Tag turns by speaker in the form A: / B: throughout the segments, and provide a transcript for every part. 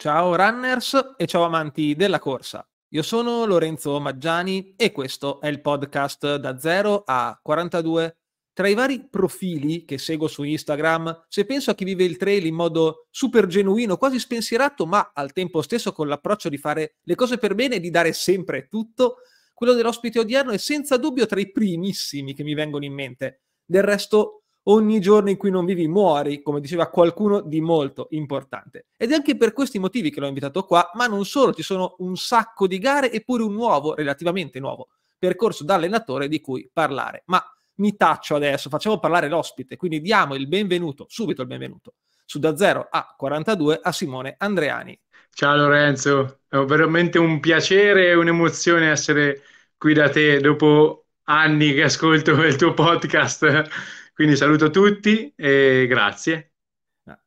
A: Ciao runners e ciao amanti della corsa. Io sono Lorenzo Maggiani e questo è il podcast da 0 a 42. Tra i vari profili che seguo su Instagram, se penso a chi vive il trail in modo super genuino, quasi spensierato, ma al tempo stesso con l'approccio di fare le cose per bene e di dare sempre tutto, quello dell'ospite odierno è senza dubbio tra i primissimi che mi vengono in mente. Del resto, ogni giorno in cui non vivi muori, come diceva qualcuno di molto importante. Ed è anche per questi motivi che l'ho invitato qua, ma non solo, ci sono un sacco di gare e pure un nuovo, relativamente nuovo, percorso da allenatore di cui parlare. Ma mi taccio adesso, facciamo parlare l'ospite, quindi diamo il benvenuto, subito il benvenuto, su da 0 a 42 a Simone
B: Andreani. Ciao Lorenzo, è veramente un piacere e un'emozione essere qui da te dopo anni che ascolto il tuo podcast quindi saluto tutti e grazie.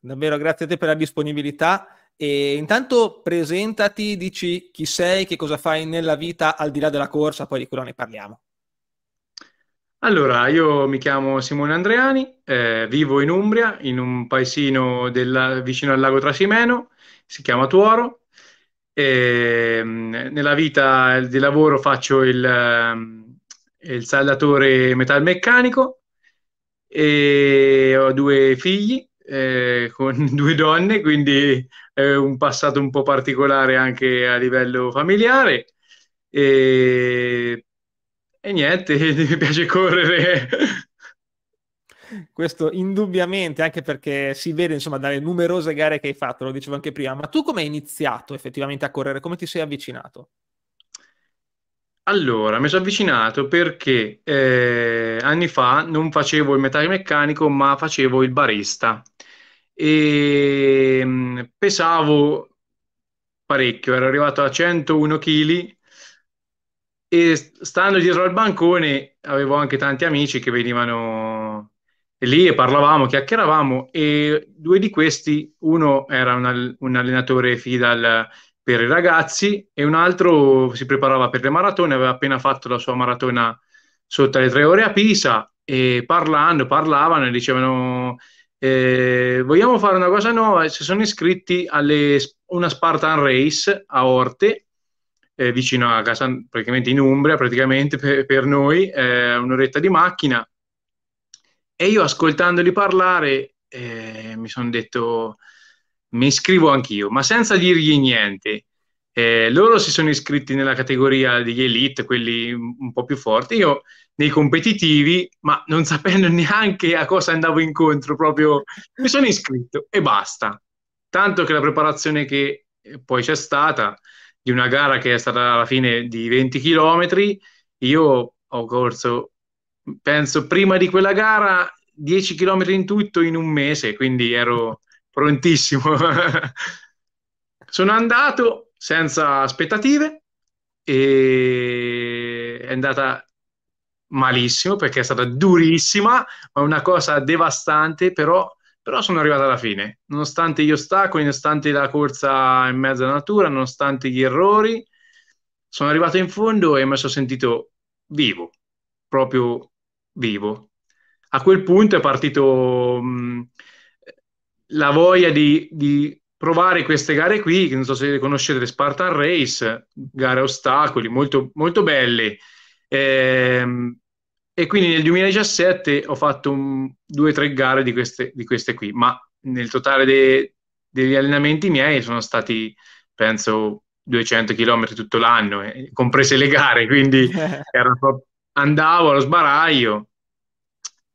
B: Davvero grazie a te per la disponibilità.
A: E intanto presentati, dici chi sei, che cosa fai nella vita al di là della corsa, poi di quello ne parliamo.
B: Allora, io mi chiamo Simone Andreani, eh, vivo in Umbria, in un paesino della, vicino al lago Trasimeno, si chiama Tuoro. E, ehm, nella vita di lavoro faccio il, ehm, il saldatore metalmeccanico e ho due figli eh, con due donne, quindi eh, un passato un po' particolare anche a livello familiare. E, e niente, mi piace correre.
A: Questo indubbiamente, anche perché si vede insomma dalle numerose gare che hai fatto, lo dicevo anche prima, ma tu come hai iniziato effettivamente a correre? Come ti sei avvicinato?
B: Allora, mi sono avvicinato perché eh, anni fa non facevo il metalmeccanico, ma facevo il barista e ehm, mh, pesavo parecchio, ero arrivato a 101 kg e stando dietro al bancone avevo anche tanti amici che venivano lì e parlavamo, chiacchieravamo e due di questi, uno era un, un allenatore FIDAL per i ragazzi e un altro si preparava per le maratone, aveva appena fatto la sua maratona sotto le tre ore a Pisa e parlando, parlavano e dicevano eh, vogliamo fare una cosa nuova, si sono iscritti a una Spartan Race a Orte, eh, vicino a casa, praticamente in Umbria, praticamente per, per noi, eh, un'oretta di macchina. E io ascoltandoli parlare eh, mi sono detto, mi iscrivo anch'io, ma senza dirgli niente. Eh, loro si sono iscritti nella categoria degli elite, quelli un po' più forti, io nei competitivi, ma non sapendo neanche a cosa andavo incontro, proprio mi sono iscritto e basta. Tanto che la preparazione che eh, poi c'è stata di una gara che è stata alla fine di 20 km, io ho corso, penso, prima di quella gara 10 km in tutto in un mese, quindi ero prontissimo. Sono andato senza aspettative e è andata malissimo perché è stata durissima, ma una cosa devastante, però, però sono arrivato alla fine, nonostante gli ostacoli, nonostante la corsa in mezzo alla natura, nonostante gli errori, sono arrivato in fondo e mi sono sentito vivo, proprio vivo. A quel punto è partito... Mh, mm, la voglia di, di, provare queste gare qui, che non so se conoscete, le Spartan Race, gare a ostacoli, molto, molto belle. Eh, e quindi nel 2017 ho fatto un, due o tre gare di queste, di queste, qui, ma nel totale de, degli allenamenti miei sono stati, penso, 200 km tutto l'anno, eh, comprese le gare, quindi andavo allo sbaraglio.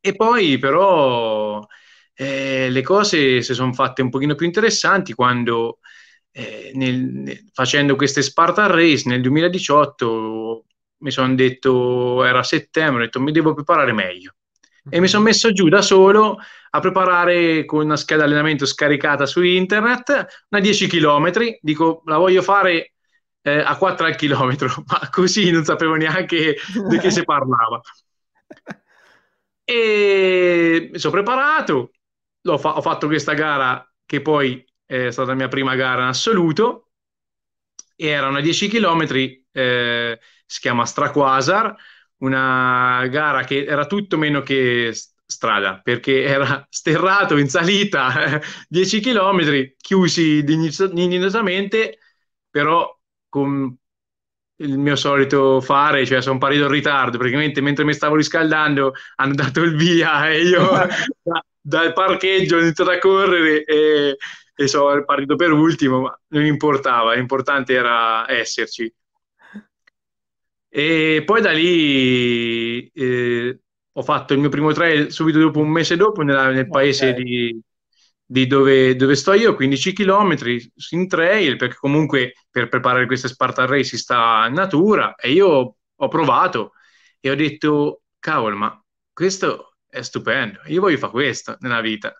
B: E poi però eh, le cose si sono fatte un pochino più interessanti quando eh, nel, facendo queste Spartan Race nel 2018 mi sono detto, era settembre, ho detto mi devo preparare meglio. E mi sono mhm. messo giù da solo a preparare con una scheda allenamento scaricata su internet una 10 km. Dico, la voglio fare eh, a 4 al chilometro, ma così non sapevo neanche di che si parlava. E mi sono preparato, fa- ho fatto questa gara che poi è stata la mia prima gara in assoluto, e erano a 10 km, eh, si chiama Straquasar, una gara che era tutto meno che strada, perché era sterrato in salita, 10 km, chiusi dignitosamente, però con il mio solito fare, cioè sono parito in ritardo, praticamente mentre mi stavo riscaldando hanno dato il via e io dal parcheggio ho iniziato a correre e, e sono partito per ultimo, ma non importava, l'importante era esserci. E poi da lì eh, ho fatto il mio primo trail subito dopo, un mese dopo, nella, nel paese di, di dove, dove, sto io, 15 km in trail, perché comunque per preparare queste Spartan Race si sta in natura e io ho provato e ho detto, cavolo, ma questo è stupendo, io voglio fare questo nella vita.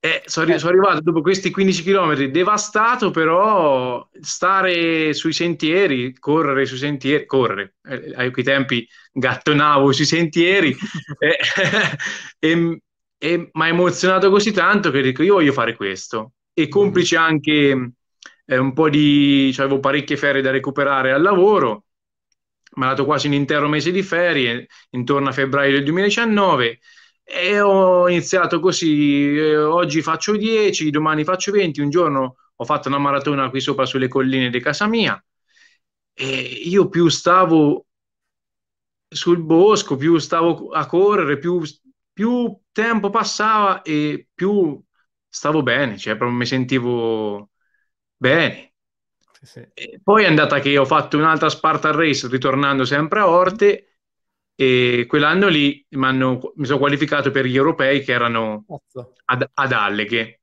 B: Eh, sono, eh. sono, arrivato dopo questi 15 km devastato, però stare sui sentieri, correre sui sentieri, correre, eh, ai quei tempi gattonavo sui sentieri, eh, e, e mi ha emozionato così tanto che dico io voglio fare questo. E complice mm. anche eh, un po' di, cioè avevo parecchie ferie da recuperare al lavoro, mi ha dato quasi un intero mese di ferie, intorno a febbraio del 2019 e ho iniziato così, eh, oggi faccio 10, domani faccio 20, un giorno ho fatto una maratona qui sopra sulle colline di casa mia e io più stavo sul bosco, più stavo a correre, più, più tempo passava e più stavo bene, cioè proprio mi sentivo bene. Sì, sì. poi è andata che ho fatto un'altra Spartan Race ritornando sempre a Orte e quell'anno lì mi sono qualificato per gli europei che erano ad, ad Alleghe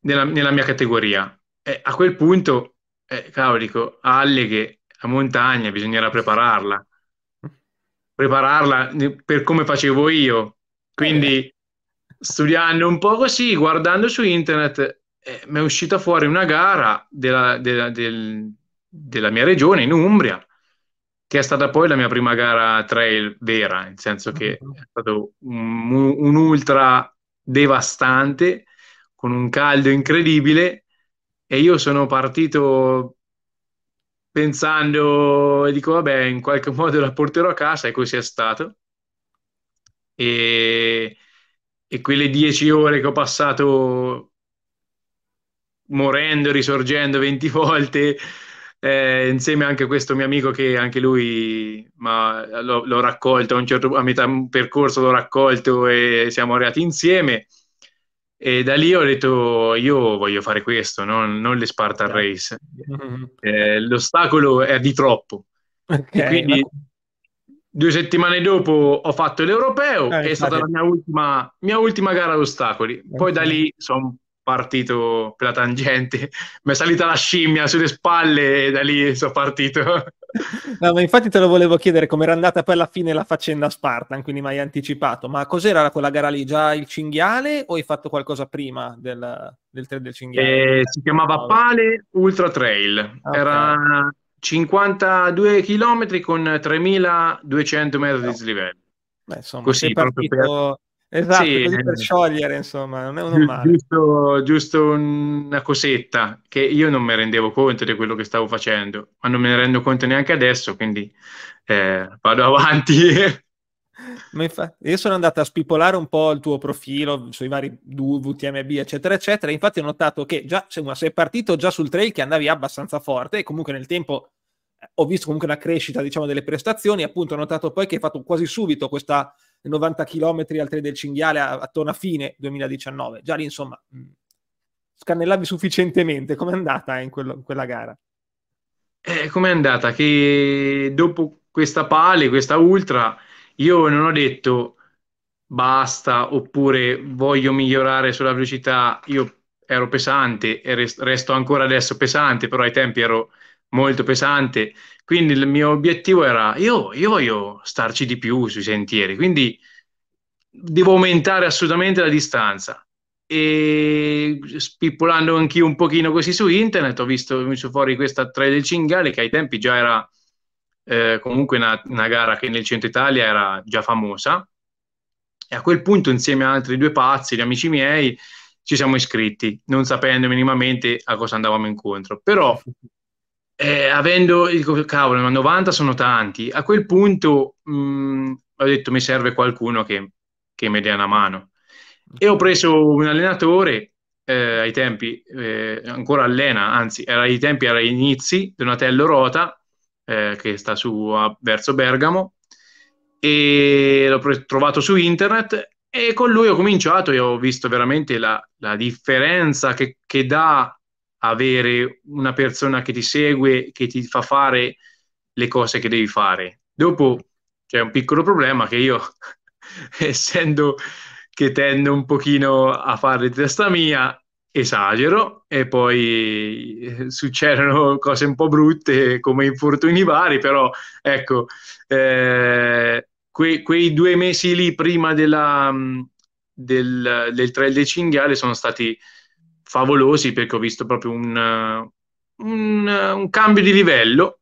B: nella, nella, mia categoria. E a quel punto, eh, cavolo, dico, Alleghe, a montagna, bisognerà prepararla. Prepararla eh, per come facevo io. Quindi, eh. studiando un po' così, guardando su internet, eh, mi è uscita fuori una gara della, della, del, della mia regione, in Umbria, che è stata poi la mia prima gara trail vera, nel senso che mhm. è stato un, un ultra devastante, con un caldo incredibile, e io sono partito pensando, e dico, vabbè, in qualche modo la porterò a casa, e così è stato. E, e quelle dieci ore che ho passato morendo, e risorgendo 20 volte, eh, insieme anche a questo mio amico che anche lui ma, eh, l'ho, l'ho raccolto a, un certo, a metà percorso, l'ho raccolto e siamo arrivati insieme. E da lì ho detto io voglio fare questo, non, non le Spartan Race. Mm-hmm. Eh, l'ostacolo è di troppo. Okay, quindi ma... due settimane dopo ho fatto l'europeo, eh, è stata la mia ultima, mia ultima gara ad ostacoli. Poi okay. da lì sono partito per la tangente, mi è salita la scimmia sulle spalle e da lì sono partito.
A: No, ma infatti te lo volevo chiedere come era andata poi alla fine la faccenda Spartan, quindi mai anticipato. Ma cos'era quella gara lì? Già il cinghiale o hai fatto qualcosa prima del, del trail del cinghiale? Eh, si chiamava oh. Pale
B: Ultra Trail. Okay. Era 52 km con 3200 metri di slivello. Beh, insomma, Così, sei partito, per... Esatto, sì, così eh, per sciogliere, insomma, non è un male. Giusto, giusto, una cosetta che io non mi rendevo conto di quello che stavo facendo, ma non me ne rendo conto neanche adesso, quindi eh, vado avanti.
A: infatti, io sono andato a spipolare un po' il tuo profilo sui vari DUV, TMB, eccetera, eccetera. Infatti, ho notato che già cioè, sei partito già sul trail che andavi abbastanza forte, e comunque nel tempo eh, ho visto comunque una crescita diciamo, delle prestazioni. Appunto, ho notato poi che hai fatto quasi subito questa 90 km al 3 del cinghiale attorno a fine 2019. Già lì, insomma, mm, scannellavi sufficientemente. Com'è andata eh, in, quello, in, quella gara?
B: Eh, com'è andata? Che dopo questa pale, questa ultra, io non ho detto basta oppure voglio migliorare sulla velocità. Io ero pesante e resto ancora adesso pesante, però ai tempi ero molto pesante. Quindi il mio obiettivo era, io, io voglio starci di più sui sentieri, quindi devo aumentare assolutamente la distanza e spippolando anch'io un pochino così su internet ho visto messo fuori questa Trail del Cingale che ai tempi già era eh, comunque una, una, gara che nel centro Italia era già famosa e a quel punto insieme a altri due pazzi, gli amici miei, ci siamo iscritti non sapendo minimamente a cosa andavamo incontro però eh, avendo il cavolo, ma 90 sono tanti, a quel punto mh, mm, ho detto mi serve qualcuno che, che mi dia una mano. E ho preso un allenatore eh, ai tempi, eh, ancora allena, anzi, era ai tempi, era ai inizi, Donatello Rota, eh, che sta su a, verso Bergamo, e l'ho pre- trovato su internet e con lui ho cominciato e ho visto veramente la, la differenza che, che dà avere una persona che ti segue, che ti fa fare le cose che devi fare. Dopo c'è un piccolo problema che io, essendo che tendo un pochino a fare testa mia, esagero e poi eh, succedono cose un po' brutte come infortuni vari, però ecco, eh, que- quei due mesi lì prima della, mm, del, del trail dei cinghiali sono stati favolosi perché ho visto proprio un, un, un cambio di livello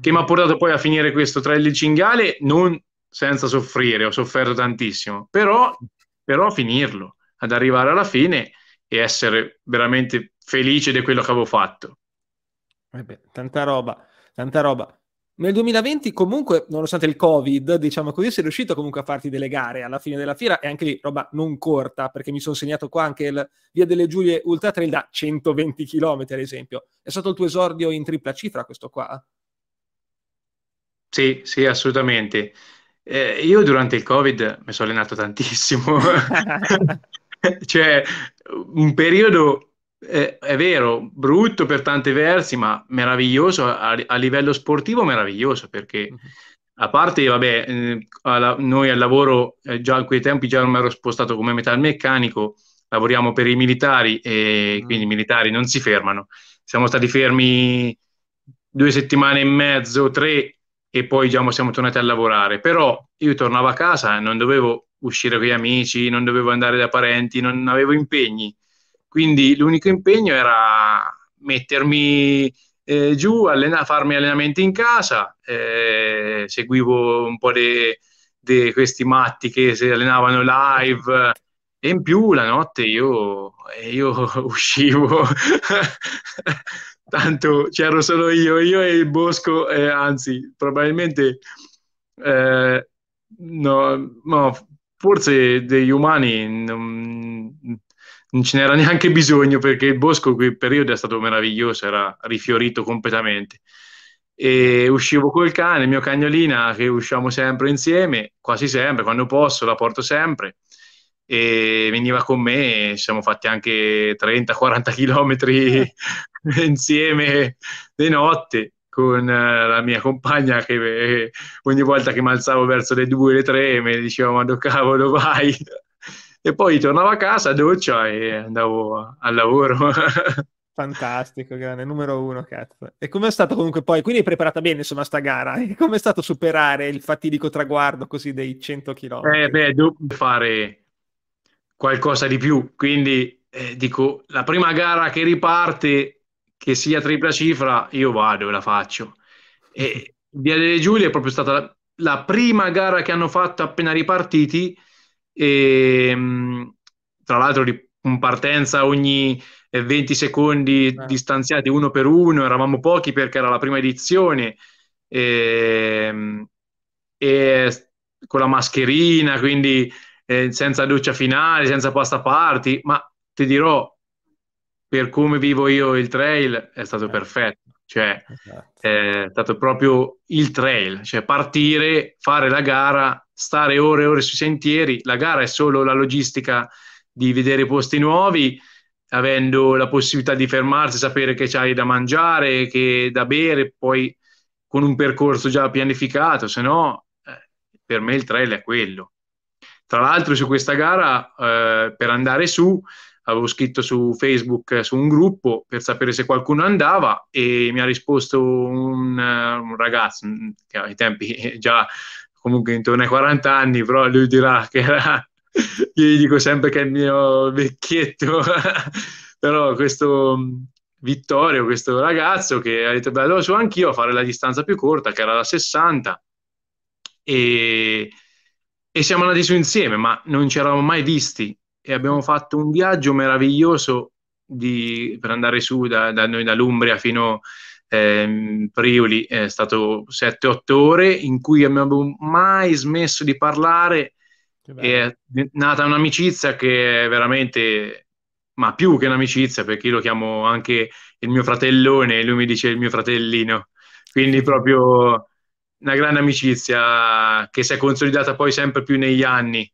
B: che mi ha portato poi a finire questo trail di cinghiale non senza soffrire, ho sofferto tantissimo, però, però finirlo, ad arrivare alla fine e essere veramente felice di quello che avevo fatto.
A: Eh tanta roba, tanta roba. Nel 2020 comunque, nonostante il Covid, diciamo così, sei riuscito comunque a farti delle gare alla fine della fiera e anche lì roba non corta, perché mi sono segnato qua anche il Via delle Giulie Ultra Trail da 120 km ad esempio. È stato il tuo esordio in tripla cifra questo qua?
B: Sì, sì, assolutamente. Eh, io durante il Covid mi sono allenato tantissimo. cioè, un periodo è, eh, è, vero, brutto per tanti versi, ma meraviglioso a, a livello sportivo, meraviglioso perché mhm. a parte, vabbè, eh, alla, noi al lavoro eh, già a quei tempi già mi ero spostato come metalmeccanico, lavoriamo per i militari e mm. quindi i militari non si fermano. Siamo stati fermi due settimane e mezzo, tre e poi diciamo, siamo tornati a lavorare. Però io tornavo a casa, non dovevo uscire con gli amici, non dovevo andare da parenti, non avevo impegni quindi l'unico impegno era mettermi eh, giù, allena- farmi allenamenti in casa, eh, seguivo un po' di questi matti che si allenavano live e in più la notte io, eh, io uscivo, tanto c'ero solo io, io e il bosco, eh, anzi probabilmente eh, no, no, forse degli umani non, non ce n'era neanche bisogno perché il bosco in quel periodo è stato meraviglioso, era rifiorito completamente. E uscivo col cane, mio cagnolina, che usciamo sempre insieme, quasi sempre, quando posso la porto sempre. E veniva con me, siamo fatti anche 30-40 chilometri eh. insieme di notte con eh, la mia compagna che eh, ogni volta che mi alzavo verso le 2 le 3 mi diceva ma dove cavolo vai e poi tornavo a casa, doccia e andavo al lavoro.
A: Fantastico, grande, numero uno, cazzo. E com'è stato comunque poi? Quindi hai preparata bene, insomma, sta gara. E com'è stato superare il fatidico traguardo così dei 100 km?
B: Eh, beh, devo fare qualcosa di più. Quindi, eh, dico, la prima gara che riparte, che sia tripla cifra, io vado e la faccio. E Via delle Giulie è proprio stata la prima gara che hanno fatto appena ripartiti e, tra l'altro in partenza ogni 20 eh, secondi certo. distanziati uno per uno, eravamo pochi perché era la prima edizione e, e con la mascherina, quindi eh, senza doccia finale, senza pasta party, ma ti dirò, per come vivo io il trail è stato certo. perfetto, cioè esatto. Eh, è stato proprio il trail, cioè partire, fare la gara stare ore e ore sui sentieri, la gara è solo la logistica di vedere posti nuovi, avendo la possibilità di fermarsi, sapere che c'hai da mangiare, che da bere, poi con un percorso già pianificato, se no eh, per me il trail è quello. Tra l'altro su questa gara, eh, per andare su, avevo scritto su Facebook, eh, su un gruppo, per sapere se qualcuno andava e mi ha risposto un, eh, un ragazzo, mm, che ai tempi già comunque intorno ai 40 anni, però lui dirà che era, io gli dico sempre che è il mio vecchietto, però questo mm, Vittorio, questo ragazzo che ha detto, beh, allora sono anch'io a fare la distanza più corta, che era la 60, e, e siamo andati su insieme, ma non ci eravamo mai visti e abbiamo fatto un viaggio meraviglioso di, per andare su da, da noi dall'Umbria fino a eh, Prioli è stato 7-8 ore in cui non abbiamo mai smesso di parlare è nata un'amicizia che è veramente ma più che un'amicizia perché io lo chiamo anche il mio fratellone e lui mi dice il mio fratellino quindi proprio una grande amicizia che si è consolidata poi sempre più negli anni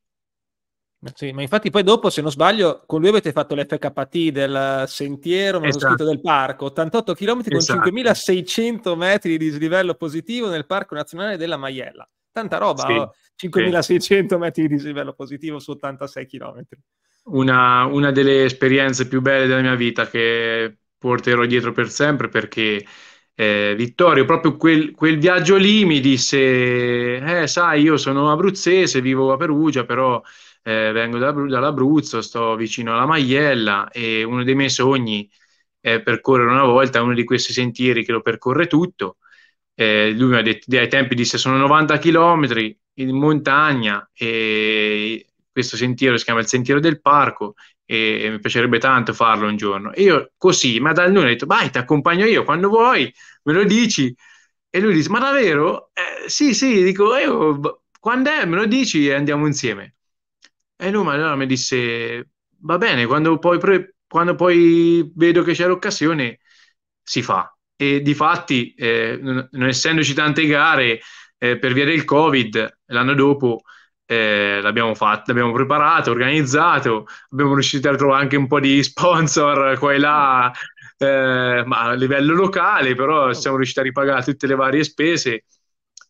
A: sì, ma infatti poi dopo, se non sbaglio, con lui avete fatto l'FKT del sentiero, ma esatto. scritto del parco, 88 km con 5.600 esatto. metri di dislivello positivo nel Parco Nazionale della Maiella. Tanta roba, sì, oh, 5.600 sì. metri di dislivello positivo su 86 km.
B: Una, una delle esperienze più belle della mia vita che porterò dietro per sempre perché... Eh, Vittorio, proprio quel, quel, viaggio lì mi disse, eh, sai, io sono abruzzese, vivo a Perugia, però eh, vengo da, dall'Abruzzo, sto vicino alla Maiella e uno dei miei sogni è percorrere una volta uno di questi sentieri che lo percorre tutto. Eh, lui mi ha detto, ai tempi disse sono 90 km in montagna e questo sentiero si chiama il sentiero del parco e, mi piacerebbe tanto farlo un giorno. E io così, ma dal nulla ho detto, vai, ti accompagno io quando vuoi, me lo dici. E lui dice, ma davvero? Eh, sì, sì, dico, io, boh, quando è? Me lo dici e andiamo insieme. E eh, lui allora mi disse, va bene, quando poi, quando poi vedo che c'è l'occasione, si fa. E difatti, eh, non, non, essendoci tante gare, eh, per via del Covid, l'anno dopo eh, l'abbiamo fatto, l'abbiamo preparato, organizzato, abbiamo riuscito a trovare anche un po' di sponsor qua e là, eh, ma a livello locale, però siamo riusciti a ripagare tutte le varie spese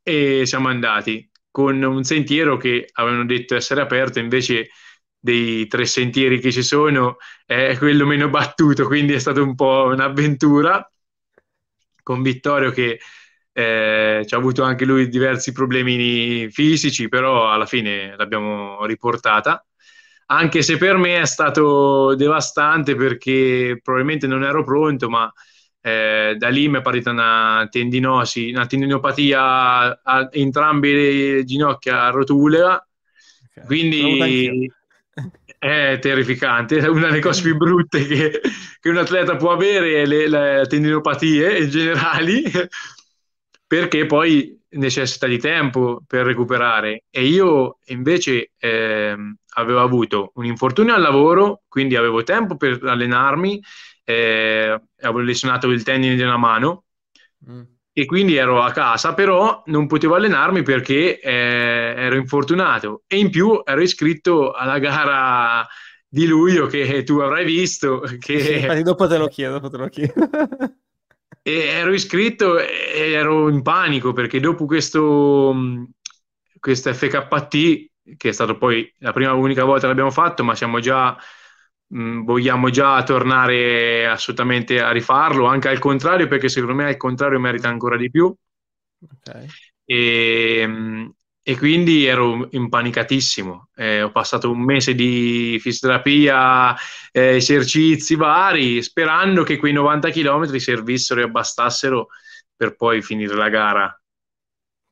B: e siamo andati con un sentiero che avevano detto essere aperto, invece dei tre sentieri che ci sono è quello meno battuto, quindi è stata un po' un'avventura con Vittorio che eh, ci ha avuto anche lui diversi problemi fisici, però alla fine l'abbiamo riportata. Anche se per me è stato devastante perché probabilmente non ero pronto, ma eh, da lì mi è partita una tendinosi, una tendinopatia a, entrambi le ginocchia rotulea. Okay, quindi è terrificante, è una delle cose più brutte che, che un atleta può avere, le, le tendinopatie generali, perché poi necessita di tempo per recuperare. E io invece eh, avevo avuto un infortunio al lavoro, quindi avevo tempo per allenarmi eh, avevo lesionato il tendine di una mano mm. e quindi ero a casa, però non potevo allenarmi perché eh, ero infortunato e in più ero iscritto alla gara di luglio che tu avrai visto. Che... Sì,
A: dopo te lo chiedo, dopo te lo
B: chiedo. ero iscritto e ero in panico perché dopo questo, mm, questo FKT, che è stato poi la prima unica volta che l'abbiamo fatto, ma siamo già Mm, vogliamo già tornare assolutamente a rifarlo, anche al contrario, perché secondo me al contrario merita ancora di più. Okay. E, ehm, e, quindi ero impanicatissimo. Eh, ho passato un mese di fisioterapia, eh, esercizi vari, sperando che quei 90 km servissero e abbastassero per poi finire la gara.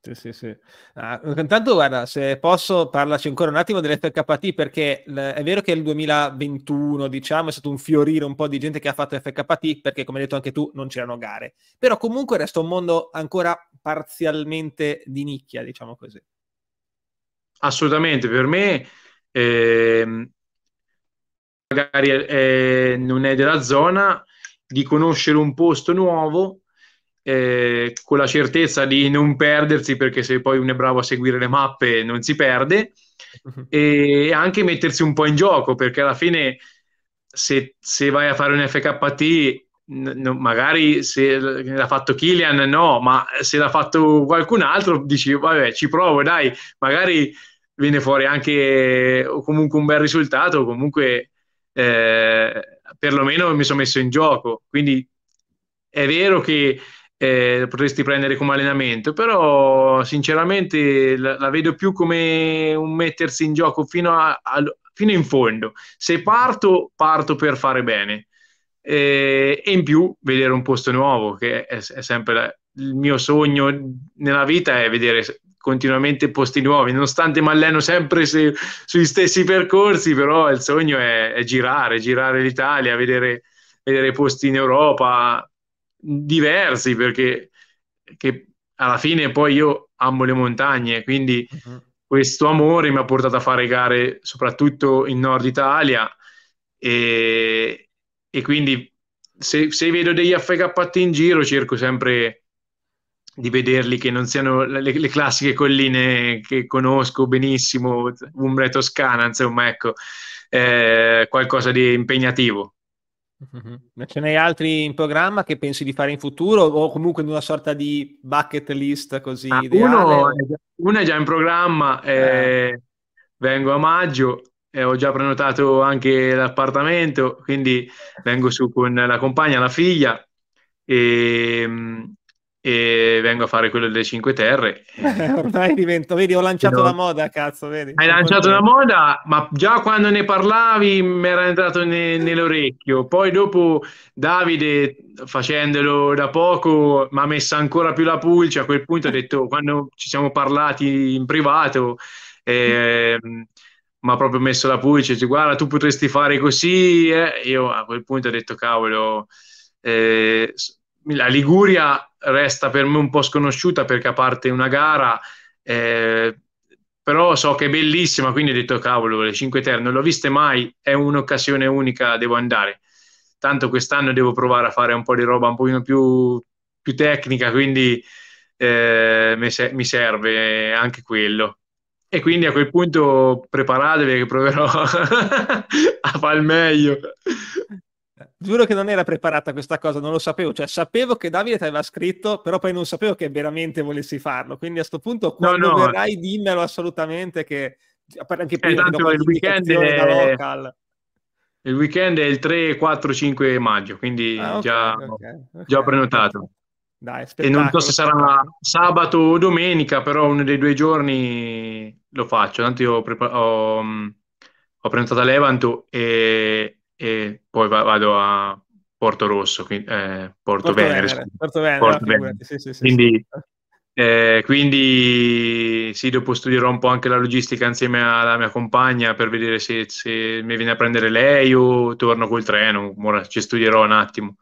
A: Sì, sì, sì. Ah, mm, intanto, guarda, se posso, parlarci ancora un attimo dell'FKT perché l- è vero che il 2021, diciamo, è stato un fiorire un po' di gente che ha fatto FKT perché, come hai detto anche tu, non c'erano gare. Però comunque resta un mondo ancora parzialmente di nicchia, diciamo così.
B: Assolutamente, per me eh, magari eh, non è della zona, di conoscere un posto nuovo con eh, la certezza di non perdersi perché se poi uno è bravo a seguire le mappe non si perde e anche mettersi un po' in gioco perché alla fine se, se vai a fare un FKT No, magari se l'ha fatto Kylian no, ma se l'ha fatto qualcun altro dici vabbè ci provo dai, magari viene fuori anche o comunque un bel risultato, comunque eh, perlomeno mi sono messo in gioco, quindi è vero che eh, potresti prendere come allenamento, però sinceramente la, la, vedo più come un mettersi in gioco fino, a, a, fino in fondo. Se parto, parto per fare bene. Eh, e in più vedere un posto nuovo, che è, è sempre la, il mio sogno nella vita, è vedere continuamente posti nuovi, nonostante mi alleno sempre se, sui stessi percorsi, però il sogno è, è girare, girare l'Italia, vedere, vedere posti in Europa, diversi perché alla fine poi io amo le montagne, quindi uh-huh. questo amore mi ha portato a fare gare soprattutto in Nord Italia e, e quindi se, se, vedo degli FKT in giro cerco sempre di vederli che non siano le, le classiche colline che conosco benissimo, Umbria Toscana, insomma, ecco, eh, qualcosa di impegnativo.
A: Mm-hmm. Ma ce n'hai altri in programma che pensi di fare in futuro o comunque in una sorta di bucket list così? Ah, uno, è già,
B: uno, è già in programma, eh. eh vengo a maggio e eh, ho già prenotato anche l'appartamento, quindi vengo su con la compagna, la figlia e ehm, e vengo a fare quello delle Cinque Terre.
A: ormai divento, vedi, ho lanciato no. la moda, cazzo, vedi. Hai lanciato la
B: moda, ma già quando ne parlavi mi era entrato ne, nell'orecchio. Poi dopo Davide, facendolo da poco, mi ha messo ancora più la pulce. A quel punto ho detto, quando ci siamo parlati in privato, eh, mi ha proprio messo la pulce, dice, guarda, tu potresti fare così. Eh. Io a quel punto ho detto, cavolo, eh, la Liguria resta per me un po' sconosciuta perché a parte una gara, eh, però so che è bellissima, quindi ho detto cavolo, le 5 Terre non l'ho viste mai, è un'occasione unica, devo andare. Tanto quest'anno devo provare a fare un po' di roba un pochino più, più tecnica, quindi eh, mi serve anche quello. E quindi a quel punto preparatevi che proverò a fare il meglio
A: giuro che non era preparata questa cosa, non lo sapevo, cioè sapevo che Davide ti aveva scritto, però poi non sapevo che veramente volessi farlo, quindi a questo punto quando no, no. verrai dimmelo assolutamente che cioè, anche prima eh, tanto il weekend è... local.
B: Il weekend è il 3, 4, 5 maggio, quindi ah, okay, già, okay, okay, già prenotato.
A: Dai, e non so se sarà
B: sabato o domenica, però uno dei due giorni lo faccio. Tanto io ho, prepar- ho, mm, ho prenotato a Levanto e e poi va- vado a Porto Rosso, quindi, eh, Porto, Porto Venere. Venere. Porto Venere, Porto Venere. Venere.
A: Sì, sì, sì, quindi,
B: eh, quindi sì, dopo studierò un po' anche la logistica insieme alla mia compagna per vedere se, se mi viene a prendere lei o torno col treno. Ora ci studierò un attimo.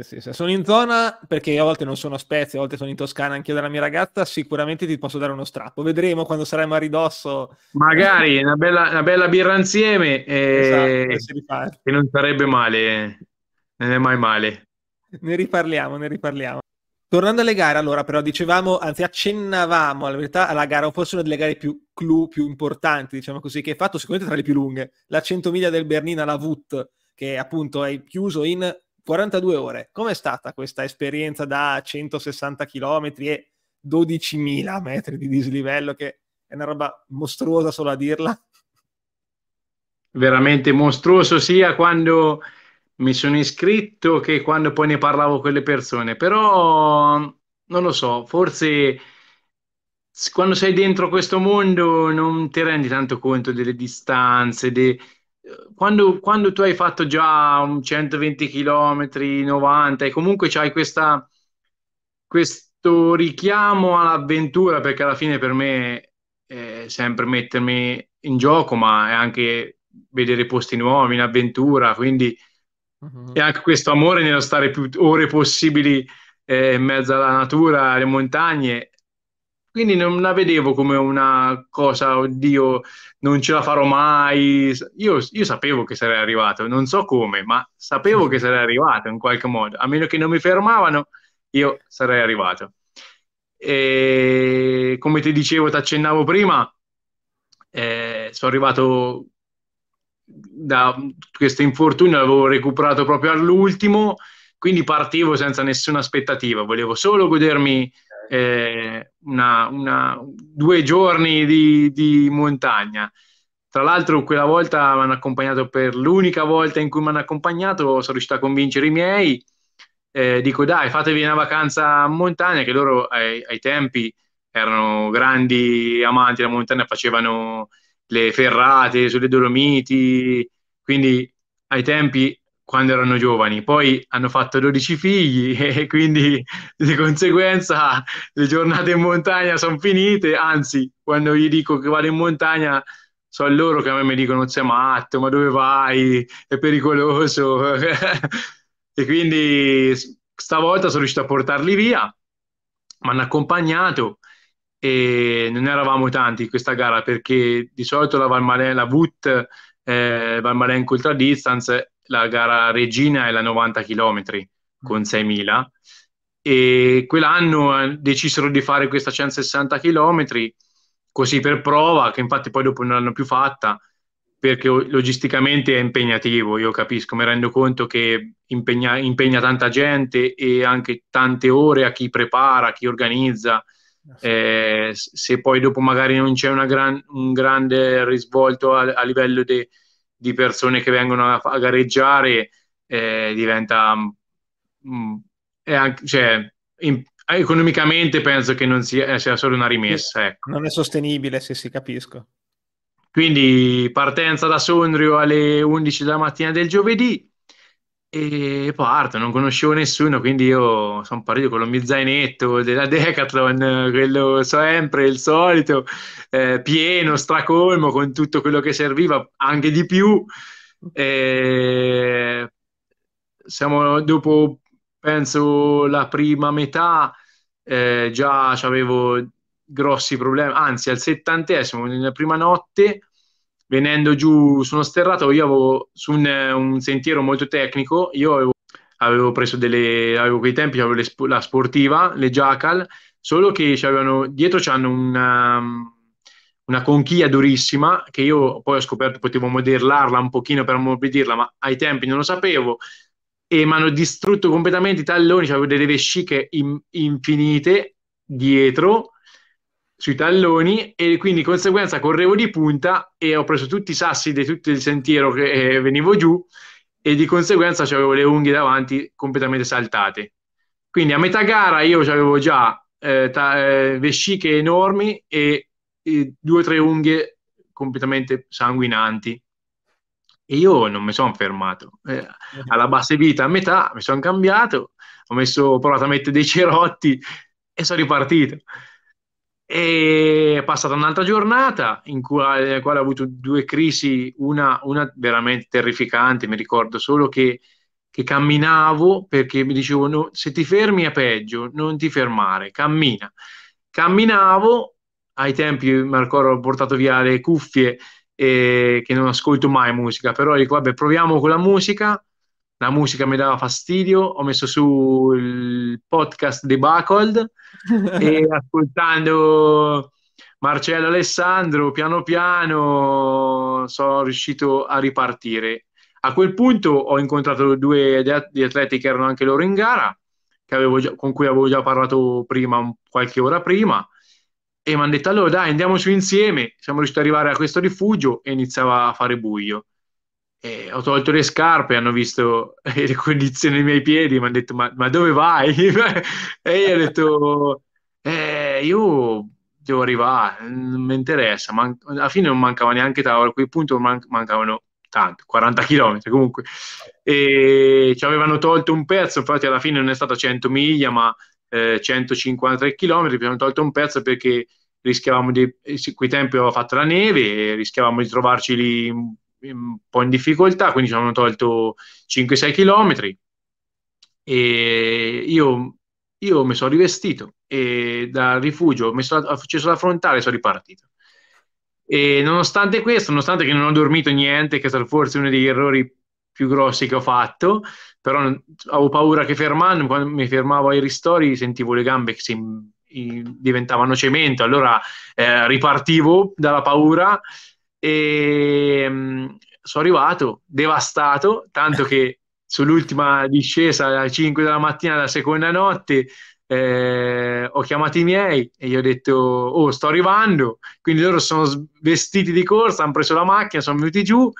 A: Sì, sì, sono in zona perché a volte non sono a Spezia, a volte sono in Toscana anche io dalla mia ragazza, sicuramente ti posso dare uno strappo. Vedremo quando saremo a ridosso.
B: Magari eh. una bella, una bella birra insieme e... Esatto, e non sarebbe male, eh. non è mai male.
A: Ne riparliamo, ne riparliamo. Tornando alle gare, allora, però dicevamo, anzi accennavamo alla verità, alla gara, forse una delle gare più clou, più importanti, diciamo così, che hai fatto sicuramente tra le più lunghe, la 100 miglia del Bernina, la VUT, che appunto hai chiuso in 42 ore, com'è stata questa esperienza da 160 km e 12.000 metri di dislivello, che è una roba mostruosa solo a dirla?
B: Veramente mostruoso sia quando mi sono iscritto che quando poi ne parlavo con le persone, però non lo so, forse quando sei dentro questo mondo non ti rendi tanto conto delle distanze, dei quando, quando, tu hai fatto già 120 km, 90 e comunque c'hai questa, questo richiamo all'avventura, perché alla fine per me è sempre mettermi in gioco, ma è anche vedere posti nuovi, in avventura, quindi uh-huh. Mm-hmm. è anche questo amore nello stare più ore possibili eh, in mezzo alla natura, alle montagne quindi non la vedevo come una cosa, oddio, non ce la farò mai. Io, io sapevo che sarei arrivato, non so come, ma sapevo che sarei arrivato in qualche modo. A meno che non mi fermavano, io sarei arrivato. E come ti dicevo, ti accennavo prima, eh, sono arrivato da questo infortunio, l'avevo recuperato proprio all'ultimo, quindi partivo senza nessuna aspettativa, volevo solo godermi eh, una, una, due giorni di, di, montagna. Tra l'altro, quella volta mi hanno accompagnato per l'unica volta in cui mi hanno accompagnato, sono riuscito a convincere i miei. Eh, dico, dai, fatevi una vacanza in montagna, che loro ai, ai tempi erano grandi amanti della montagna, facevano le ferrate sulle Dolomiti, quindi ai tempi quando erano giovani, poi hanno fatto 12 figli e quindi di conseguenza le giornate in montagna sono finite, anzi quando gli dico che vado in montagna sono loro che a me mi dicono sei matto, ma dove vai? È pericoloso. e quindi stavolta sono riuscito a portarli via, mi hanno accompagnato e non eravamo tanti in questa gara perché di solito la Valmalen, la VUT, eh, Valmalen Ultra Distance la gara regina è la 90 km mm. con 6.000 e quell'anno eh, decisero di fare questa 160 km così per prova, che infatti poi dopo non l'hanno più fatta perché logisticamente è impegnativo, io capisco, mi rendo conto che impegna, impegna tanta gente e anche tante ore a chi prepara, a chi organizza. Eh, eh se poi dopo magari non c'è gran, un grande risvolto a, a livello de, di persone che vengono a, a gareggiare eh, diventa mh, mm, mm, anche, cioè, in, economicamente penso che non sia, sia solo una rimessa ecco.
A: non è sostenibile se si capisco
B: quindi partenza da Sondrio alle 11 della mattina del giovedì e parto, non conoscevo nessuno, quindi io sono partito con lo mio zainetto della Decathlon, quello sempre il solito, eh, pieno, stracolmo, con tutto quello che serviva, anche di più. E siamo dopo, penso, la prima metà, eh, già avevo grossi problemi, anzi al settantesimo, nella prima notte, venendo giù su uno sterrato, io avevo su un, un sentiero molto tecnico, io avevo, avevo preso delle, avevo quei tempi, avevo le, la sportiva, le Jackal, solo che c'avevano, dietro c'hanno una, una, conchiglia durissima che io poi ho scoperto potevo modellarla un pochino per ammorbidirla, ma ai tempi non lo sapevo e mi hanno distrutto completamente i talloni, avevo delle vesciche in, infinite dietro sui talloni e quindi di conseguenza correvo di punta e ho preso tutti i sassi di tutto il sentiero che eh, venivo giù e di conseguenza avevo le unghie davanti completamente saltate. Quindi a metà gara io avevo già eh, ta- eh, vesciche enormi e, e due o tre unghie completamente sanguinanti. E io non mi sono fermato. Eh, alla base vita a metà mi sono cambiato, ho, messo, ho provato a mettere dei cerotti e sono ripartito è passata un'altra giornata in cui, nella quale ho avuto due crisi, una, una veramente terrificante, mi ricordo solo che, che, camminavo perché mi dicevano se ti fermi è peggio, non ti fermare, cammina. Camminavo, ai tempi mi ricordo ho portato via le cuffie eh, che non ascolto mai musica, però dico vabbè proviamo con la musica, la musica mi dava fastidio, ho messo su il podcast Debacold e ascoltando Marcello Alessandro, piano piano sono riuscito a ripartire. A quel punto ho incontrato due di atleti che erano anche loro in gara, già, con cui avevo già parlato prima, qualche ora prima, e mi hanno detto allora dai andiamoci insieme, siamo riusciti ad arrivare a questo rifugio e iniziava a fare buio. Eh, ho tolto le scarpe, hanno visto le condizioni dei miei piedi, mi hanno detto ma, ma dove vai? e io ho detto eh, io devo arrivare, non mi interessa, man- alla fine non mancava neanche tavola, a quel punto man- mancavano tanto, 40 km comunque, e ci avevano tolto un pezzo, infatti alla fine non è stata 100 miglia ma eh, 153 km, ci hanno tolto un pezzo perché rischiavamo di, eh, quei tempi aveva fatto la neve, rischiavamo di trovarci lì un po' in difficoltà, quindi ci hanno tolto 5-6 km e io, io, mi sono rivestito e dal rifugio mi sono acceso la frontale e sono ripartito. E nonostante questo, nonostante che non ho dormito niente, che è stato forse uno degli errori più grossi che ho fatto, però avevo paura che fermando, quando mi fermavo ai ristori sentivo le gambe che si diventavano cemento, allora eh, ripartivo dalla paura e mh, mm, sono arrivato devastato, tanto che sull'ultima discesa alle 5 della mattina della seconda notte eh, ho chiamato i miei e gli ho detto oh sto arrivando quindi loro sono vestiti di corsa hanno preso la macchina sono venuti giù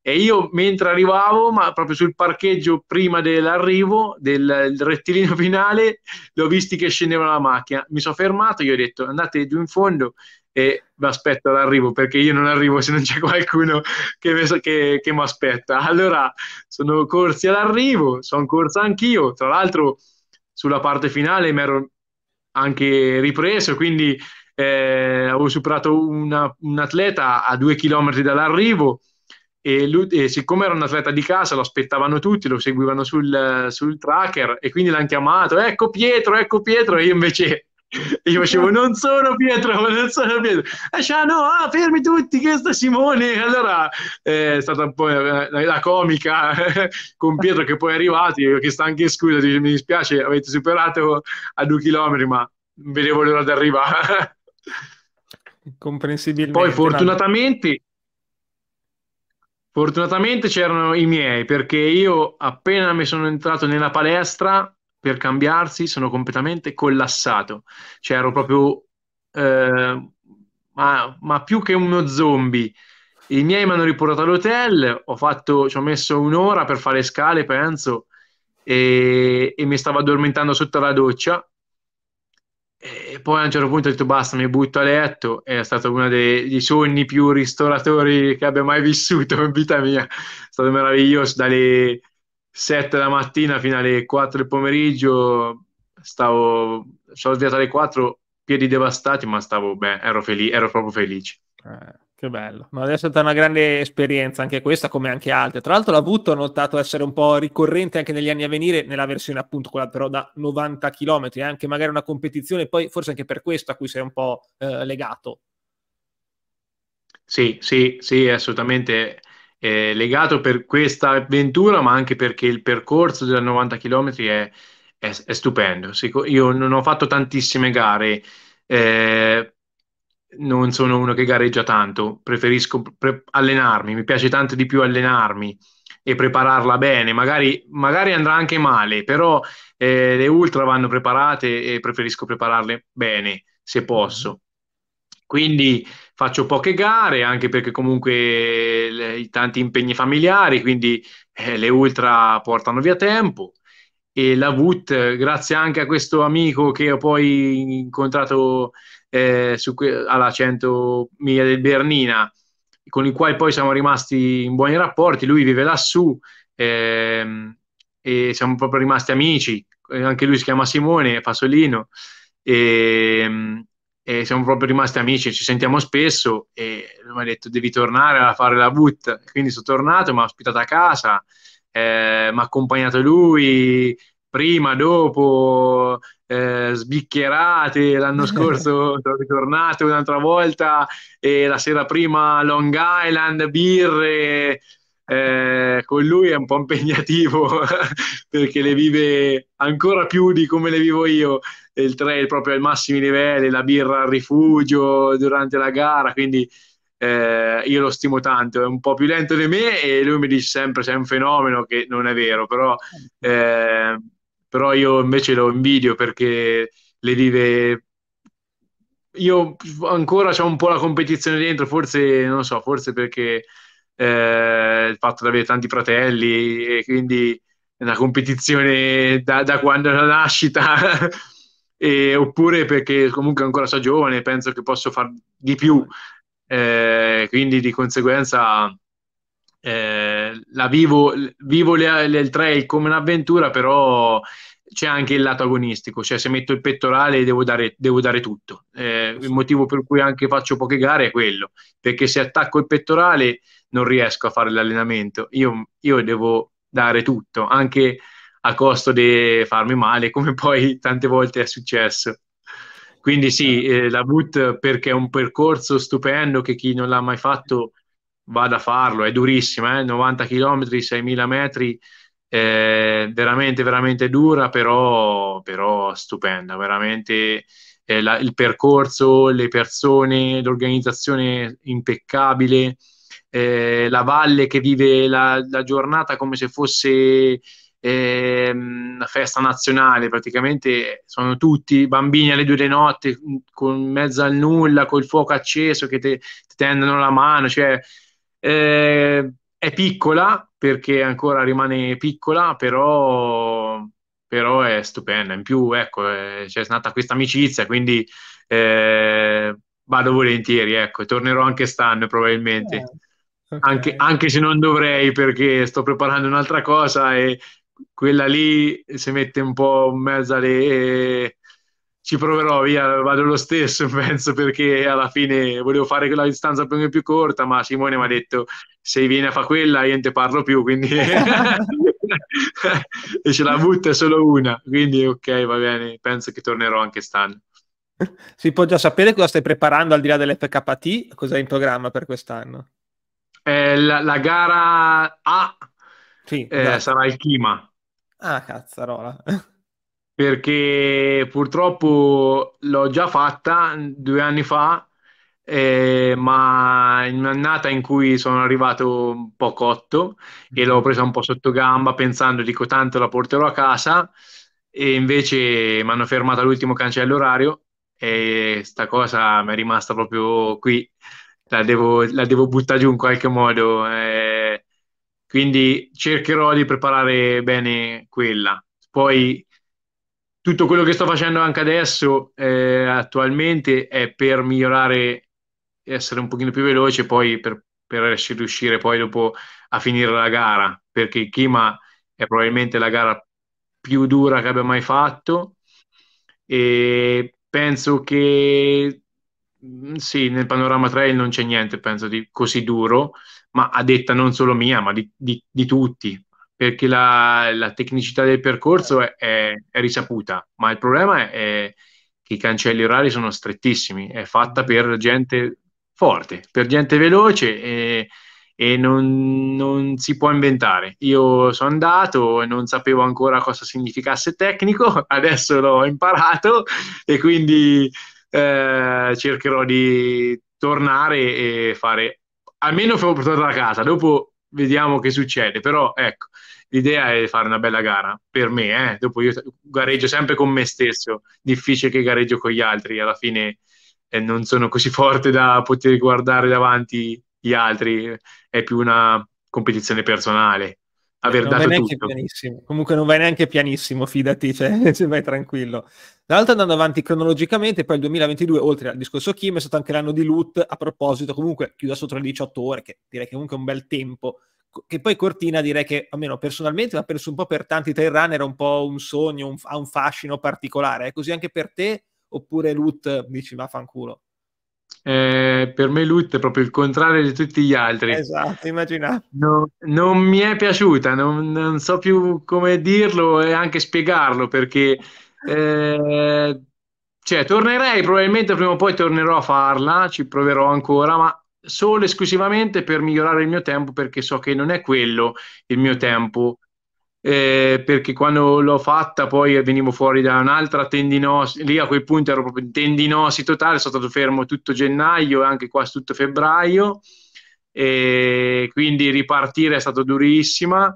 B: e io mentre arrivavo ma proprio sul parcheggio prima dell'arrivo del rettilineo finale l'ho visti che scendevano la macchina mi sono fermato gli ho detto andate giù in fondo e mi aspetto l'arrivo perché io non arrivo se non c'è qualcuno che mi che, che aspetta. Allora sono corsi all'arrivo, sono corsa anch'io. Tra l'altro, sulla parte finale mi ero anche ripreso, quindi eh, avevo superato una, un atleta a due chilometri dall'arrivo. E, lui, e, siccome era un atleta di casa lo aspettavano tutti, lo seguivano sul, sul tracker e quindi l'hanno chiamato, ecco Pietro, ecco Pietro, e io invece e io facevo, non sono Pietro, non sono Pietro. e Lasciano, ah, fermi tutti, che sta Simone. Allora eh, è stata un po' la, la, comica con Pietro che poi è arrivato, io che sta anche scusa, dice, mi dispiace, avete superato a due chilometri, ma non vedevo l'ora di arrivare. Comprensibilmente. Poi fortunatamente... Fortunatamente c'erano i miei perché io appena mi sono entrato nella palestra per cambiarsi sono completamente collassato. Cioè ero proprio... Eh, ma, ma, più che uno zombie. I miei mi hanno riportato all'hotel, ho fatto, ci ho messo un'ora per fare scale, penso, e, e mi stavo addormentando sotto la doccia. E poi a un certo punto ho detto basta, mi butto a letto. È stato uno dei, dei sogni più ristoratori che abbia mai vissuto in vita mia. È stato meraviglioso. Dalle, 7 la mattina fino alle 4 del pomeriggio, stavo, sono svegliato alle 4, piedi devastati, ma stavo bene, ero, felice, ero proprio felice. Eh,
A: che bello, ma è stata una grande esperienza anche questa, come anche altre. Tra l'altro la Butto ho notato essere un po' ricorrente anche negli anni a venire, nella versione appunto quella però da 90 km, anche magari una competizione, poi forse anche per questo a cui sei un po' eh, legato.
B: Sì, sì, sì, assolutamente eh, legato per questa avventura, ma anche perché il percorso da 90 km è, è, è, stupendo. Io non ho fatto tantissime gare, eh, non sono uno che gareggia tanto, preferisco pre- allenarmi, mi piace tanto di più allenarmi e prepararla bene, magari, magari andrà anche male, però eh, le ultra vanno preparate e preferisco prepararle bene se posso. Mm-hmm. Quindi faccio poche gare, anche perché comunque i tanti impegni familiari, quindi eh, le ultra portano via tempo. E la VUT, grazie anche a questo amico che ho poi incontrato eh, su, alla 100 miglia del Bernina, con il quale poi siamo rimasti in buoni rapporti, lui vive lassù ehm, e siamo proprio rimasti amici, anche lui si chiama Simone Pasolino. E, ehm, e siamo proprio rimasti amici, ci sentiamo spesso e mi ha detto devi tornare a fare la boot, quindi sono tornato, mi ha ospitato a casa, eh, mi ha accompagnato lui prima, dopo, eh, sbicchierate, l'anno scorso sono ritornato un'altra volta e la sera prima Long Island, birre, eh, con lui è un po' impegnativo perché le vive ancora più di come le vivo io il trail proprio ai massimi livelli, la birra al rifugio durante la gara, quindi eh, io lo stimo tanto, è un po' più lento di me e lui mi dice sempre sei un fenomeno che non è vero, però, eh, però io invece lo invidio perché le vive io ancora ho un po' la competizione dentro, forse non so, forse perché eh, il fatto di avere tanti fratelli e quindi è una competizione da, da quando la nascita e, oppure perché comunque ancora so giovane penso che posso fare di più eh, quindi di conseguenza eh, la vivo, vivo le, le, il trail come un'avventura però c'è anche il lato agonistico, cioè se metto il pettorale devo dare, devo dare tutto. Eh, il motivo per cui anche faccio poche gare è quello, perché se attacco il pettorale non riesco a fare l'allenamento, io, io devo dare tutto, anche a costo di farmi male, come poi tante volte è successo. Quindi sì, certo. eh, la boot perché è un percorso stupendo che chi non l'ha mai fatto vada a farlo, è durissima, eh? 90 km, 6.000 metri, eh, veramente, veramente dura, però, però stupenda, veramente eh, la, il percorso, le persone, l'organizzazione impeccabile, eh, la valle che vive la, la giornata come se fosse ehm, una festa nazionale, praticamente sono tutti bambini alle due di notte mm, con mezzo al nulla, col fuoco acceso che ti tendono la mano, cioè eh, è piccola perché ancora rimane piccola, però, però è stupenda. In più, ecco, è, c'è nata questa amicizia, quindi eh, vado volentieri, ecco, tornerò anche quest'anno probabilmente. Eh, okay. anche, anche, se non dovrei perché sto preparando un'altra cosa e quella lì si mette un po' in mezzo alle, ci proverò, via, vado lo stesso, penso, perché alla fine volevo fare quella distanza più, più corta, ma Simone mi ha detto, se vieni a fare quella io non te parlo più, quindi... e ce la butta solo una, quindi ok, va bene, penso che tornerò anche quest'anno.
A: Si può già sapere cosa stai preparando al di là dell'FKT, cosa hai in programma per quest'anno?
B: Eh, la, la,
A: gara A sì, eh, sarà il Kima. Ah, cazzarola
B: perché purtroppo l'ho già fatta due anni fa, eh, ma in un'annata in cui sono arrivato un po' cotto e mm-hmm. l'ho presa un po' sotto gamba pensando, dico tanto la porterò a casa e invece mi hanno fermato all'ultimo cancello orario e sta cosa mi è rimasta proprio qui, la devo, la devo buttare giù in qualche modo, eh, quindi cercherò di preparare bene quella. Poi tutto quello che sto facendo anche adesso, eh, attualmente, è per migliorare, essere un pochino più veloce, poi per, per riuscire poi dopo a finire la gara, perché Kima è probabilmente la gara più dura che abbia mai fatto e penso che mm, sì, nel panorama trail non c'è niente, penso, di così duro, ma a detta non solo mia, ma di, di, di tutti, perché la, la tecnicità del percorso è, è, risaputa, ma il problema è, che i cancelli orari sono strettissimi, è fatta per gente forte, per gente veloce e, e non, non, si può inventare. Io sono andato e non sapevo ancora cosa significasse tecnico, adesso l'ho imparato e quindi eh, cercherò di tornare e fare almeno per portare a casa. Dopo vediamo che succede. Però ecco, l'idea è fare una bella gara per me. Eh. Dopo io gareggio sempre con me stesso, difficile che gareggio con gli altri. Alla fine eh, non sono così forte da poter guardare davanti gli altri, è più una competizione personale aver non dato tutto.
A: Pianissimo. Comunque non vai neanche pianissimo, fidati, cioè, cioè vai tranquillo. Tra l'altro andando avanti cronologicamente, poi il 2022, oltre al discorso Kim, è stato anche l'anno di Loot, a proposito, comunque chiuda sotto le 18 ore, che direi che comunque è un bel tempo, che poi Cortina direi che, almeno personalmente, ma penso un po' per tanti trail era un po' un sogno, un, ha un fascino particolare. È così anche per te? Oppure Loot dici vaffanculo?
B: eh, per me Lut è proprio il contrario di tutti gli altri. Esatto, immaginate. No, non mi è piaciuta, non, non, so più come dirlo e anche spiegarlo perché... Eh, cioè, tornerei, probabilmente prima o poi tornerò a farla, ci proverò ancora, ma solo esclusivamente per migliorare il mio tempo perché so che non è quello il mio tempo eh, perché quando l'ho fatta poi venivo fuori da un'altra tendinosi, lì a quel punto ero proprio in tendinosi totale, sono stato fermo tutto gennaio e anche qua tutto febbraio, e quindi ripartire è stato durissima.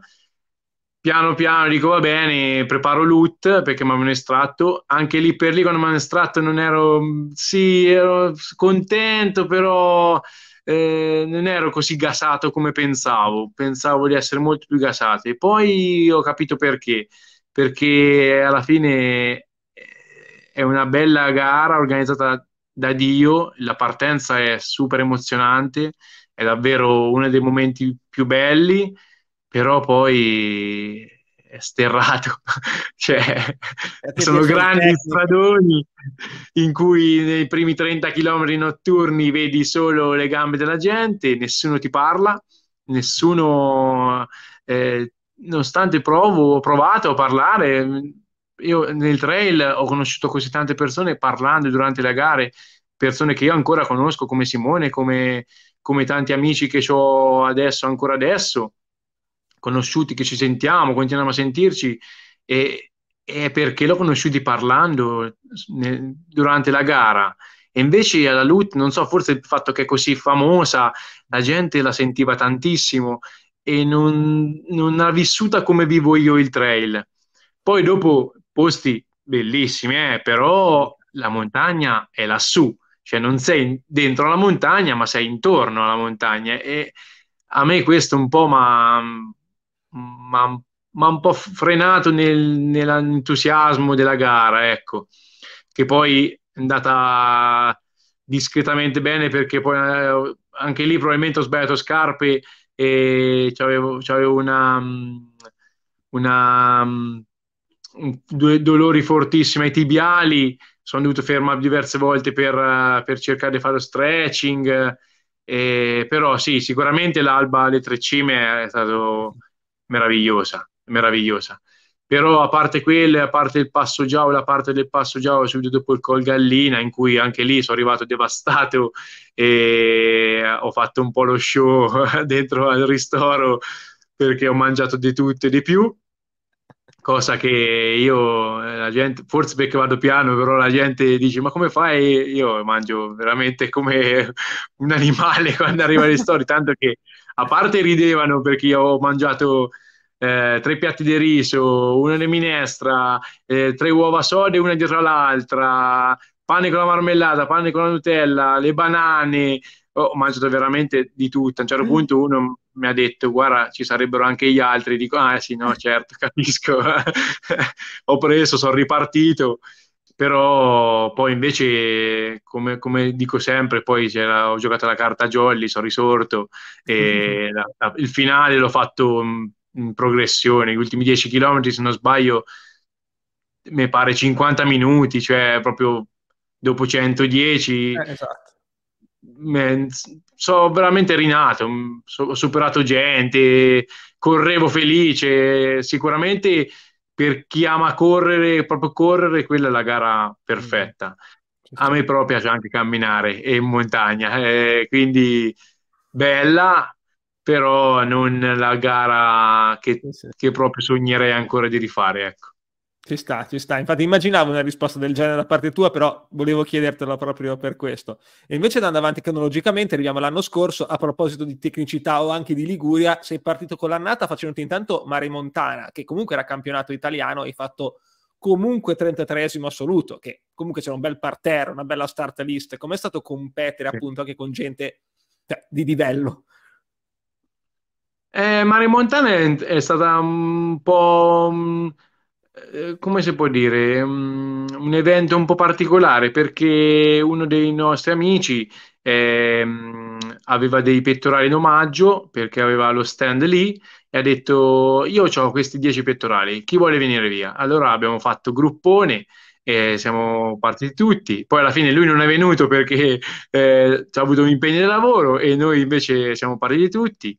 B: Piano piano dico va bene, preparo l'UT perché mi hanno estratto, anche lì per lì quando mi hanno estratto non ero, sì, ero contento però eh, non ero così gasato come pensavo, pensavo di essere molto più gasato e poi ho capito perché, perché alla fine eh, è una bella gara organizzata da Dio, la partenza è super emozionante, è davvero uno dei momenti più belli, però poi è sterrato, cioè
A: sono grandi tempo.
B: stradoni in cui nei primi 30 km notturni vedi solo le gambe della gente, nessuno ti parla, nessuno, eh, nonostante provo, ho provato a parlare, io nel trail ho conosciuto così tante persone parlando durante le gare, persone che io ancora conosco come Simone, come, come tanti amici che ho adesso, ancora adesso conosciuti che ci sentiamo, continuiamo a sentirci e, e perché l'ho conosciuti parlando ne, durante la gara. E invece alla LUT, non so, forse il fatto che è così famosa, la gente la sentiva tantissimo e non, non ha vissuta come vivo io il trail. Poi dopo posti bellissimi, eh, però la montagna è lassù, cioè non sei dentro la montagna, ma sei intorno alla montagna e a me questo un po' mi ma, ma un po' frenato nel, nell'entusiasmo della gara, ecco, che poi è andata discretamente bene perché poi eh, anche lì probabilmente ho sbagliato scarpe e c'avevo, c'avevo una, mm, una mm, due dolori fortissimi ai tibiali, sono dovuto fermare diverse volte per, eh, per cercare di fare lo stretching, eh, però sì, sicuramente l'alba alle tre cime è stato meravigliosa, meravigliosa. Però a parte quelle, a parte il passo Giaula, a parte del passo Giaula subito dopo il col Gallina, in cui anche lì sono arrivato devastato e ho fatto un po' lo show dentro al ristoro perché ho mangiato di tutto e di più cosa che io, eh, la gente, forse perché vado piano, però la gente dice ma come fai? Io mangio veramente come un animale quando arriva alle storie, tanto che a parte ridevano perché io ho mangiato eh, tre piatti di riso, una di minestra, eh, tre uova sode una dietro l'altra, pane con la marmellata, pane con la Nutella, le banane, oh, ho mangiato veramente di tutto. A un certo mm. punto uno mi ha detto guarda ci sarebbero anche gli altri, dico ah sì no certo capisco, ho preso, sono ripartito però poi invece come, come dico sempre poi ho giocato la carta jolly sono risorto e mm. la, la, il finale l'ho fatto in progressione gli ultimi 10 km se non sbaglio mi pare 50 minuti cioè proprio dopo 110 eh, esatto sono veramente rinato, ho superato gente, correvo felice, sicuramente per chi ama correre, proprio correre, quella è la gara mm. perfetta. A me però piace anche camminare e in montagna, eh, quindi bella, però non la gara che, che proprio sognerei ancora di rifare, ecco. Ci sta, ci
A: sta. Infatti immaginavo una risposta del genere da parte tua, però volevo chiedertela proprio per questo. E invece andando avanti cronologicamente, arriviamo all'anno scorso, a proposito di tecnicità o anche di Liguria, sei partito con l'annata facendoti intanto Mare Montana, che comunque era campionato italiano, hai fatto comunque 33esimo assoluto, che comunque c'era un bel parterre, una bella start list. Com'è stato competere
B: appunto anche con gente cioè, di livello? Eh, Mare Montana è, è stata un po' mm, eh, come si può dire, um, un evento un po' particolare perché uno dei nostri amici ehm, aveva dei pettorali in omaggio perché aveva lo stand lì e ha detto io ho questi dieci pettorali, chi vuole venire via? Allora abbiamo fatto gruppone e siamo partiti tutti. Poi alla fine lui non è venuto perché eh, ha avuto un impegno di lavoro e noi invece siamo partiti tutti.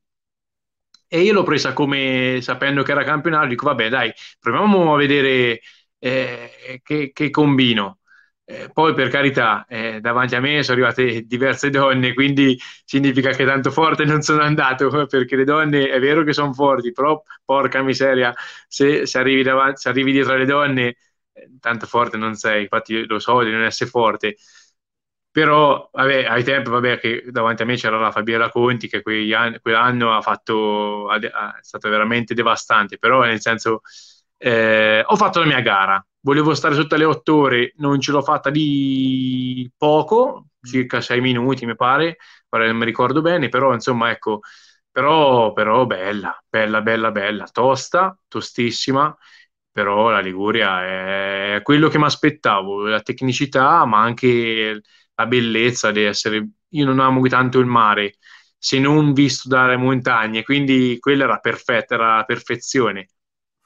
B: E io l'ho presa come sapendo che era campionato, dico vabbè dai, proviamo a vedere eh, che, che, combino. Eh, poi per carità, eh, davanti a me sono arrivate diverse donne, quindi significa che tanto forte non sono andato, perché le donne è vero che sono forti, però porca miseria, se, se, arrivi, davanti, se arrivi dietro alle donne, eh, tanto forte non sei, infatti lo so di non essere forte però vabbè, ai tempi vabbè, che davanti a me c'era la Fabiola Conti che anni, quell'anno ha fatto è stato veramente devastante però nel senso eh, ho fatto la mia gara volevo stare sotto le otto ore non ce l'ho fatta di poco circa sei minuti mi pare ora non mi ricordo bene però insomma ecco però, però bella bella bella bella tosta tostissima però la Liguria è quello che mi aspettavo la tecnicità ma anche la bellezza di essere... Io non amo tanto il mare, se non visto dalle montagne, quindi quella era perfetta, era la perfezione.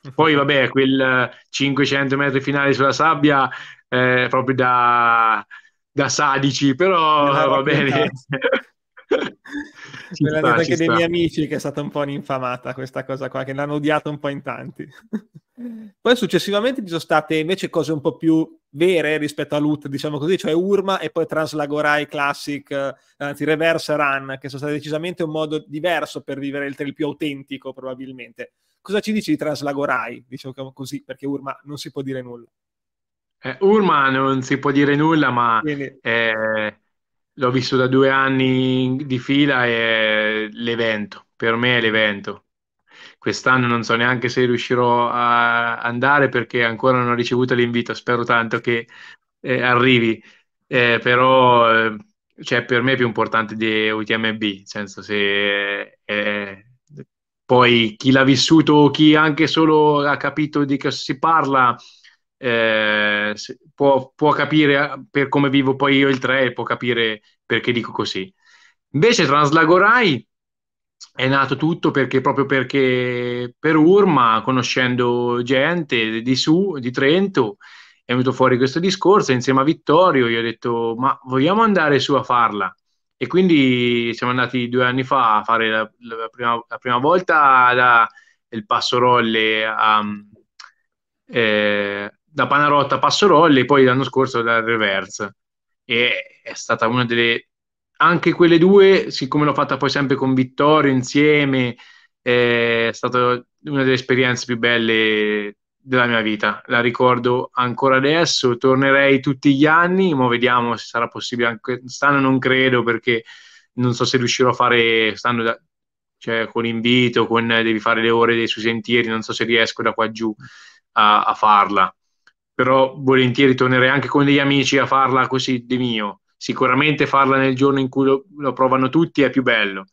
B: Poi vabbè, quel 500 metri finale sulla sabbia, eh, proprio da, da sadici, però va bene. Me l'ha detto anche sta. dei miei
A: amici che è stata un po' un'infamata questa cosa qua, che l'hanno odiato un po' in tanti. Poi successivamente ci sono state invece cose un po' più vere rispetto a Loot, diciamo così, cioè Urma e poi Translagorai Classic, eh, anzi Reverse Run, che sono state decisamente un modo diverso per vivere il trail più autentico probabilmente. Cosa ci dici di Translagorai? Diciamo così, perché Urma non si può dire nulla.
B: Eh, Urma non si può dire nulla, ma... Quindi... Eh L'ho visto da due anni di fila e l'evento, per me è l'evento. Quest'anno non so neanche se riuscirò a andare perché ancora non ho ricevuto l'invito, spero tanto che eh, arrivi, eh, però eh, cioè, per me è più importante di UTMB, nel senso se eh, poi chi l'ha vissuto o chi anche solo ha capito di cosa si parla eh, può, può, capire per come vivo poi io il 3 e può capire perché dico così. Invece Translagorai è nato tutto perché, proprio perché per Urma, conoscendo gente di su, di Trento, è venuto fuori questo discorso insieme a Vittorio, io ho detto ma vogliamo andare su a farla? E quindi siamo andati due anni fa a fare la, la, prima, la prima, volta da il Passo Rolle a, eh, da Panarotta a Passorolli e poi l'anno scorso dal Reverse. E è stata una delle... Anche quelle due, siccome l'ho fatta poi sempre con Vittorio insieme, è stata una delle esperienze più belle della mia vita. La ricordo ancora adesso, tornerei tutti gli anni, ma vediamo se sarà possibile anche quest'anno, non credo perché non so se riuscirò a fare stanno da, cioè, con invito, con devi fare le ore sui sentieri, non so se riesco da qua giù a, a farla però volentieri tornerei anche con degli amici a farla così di mio. Sicuramente farla nel giorno in cui lo, lo provano tutti è più bello,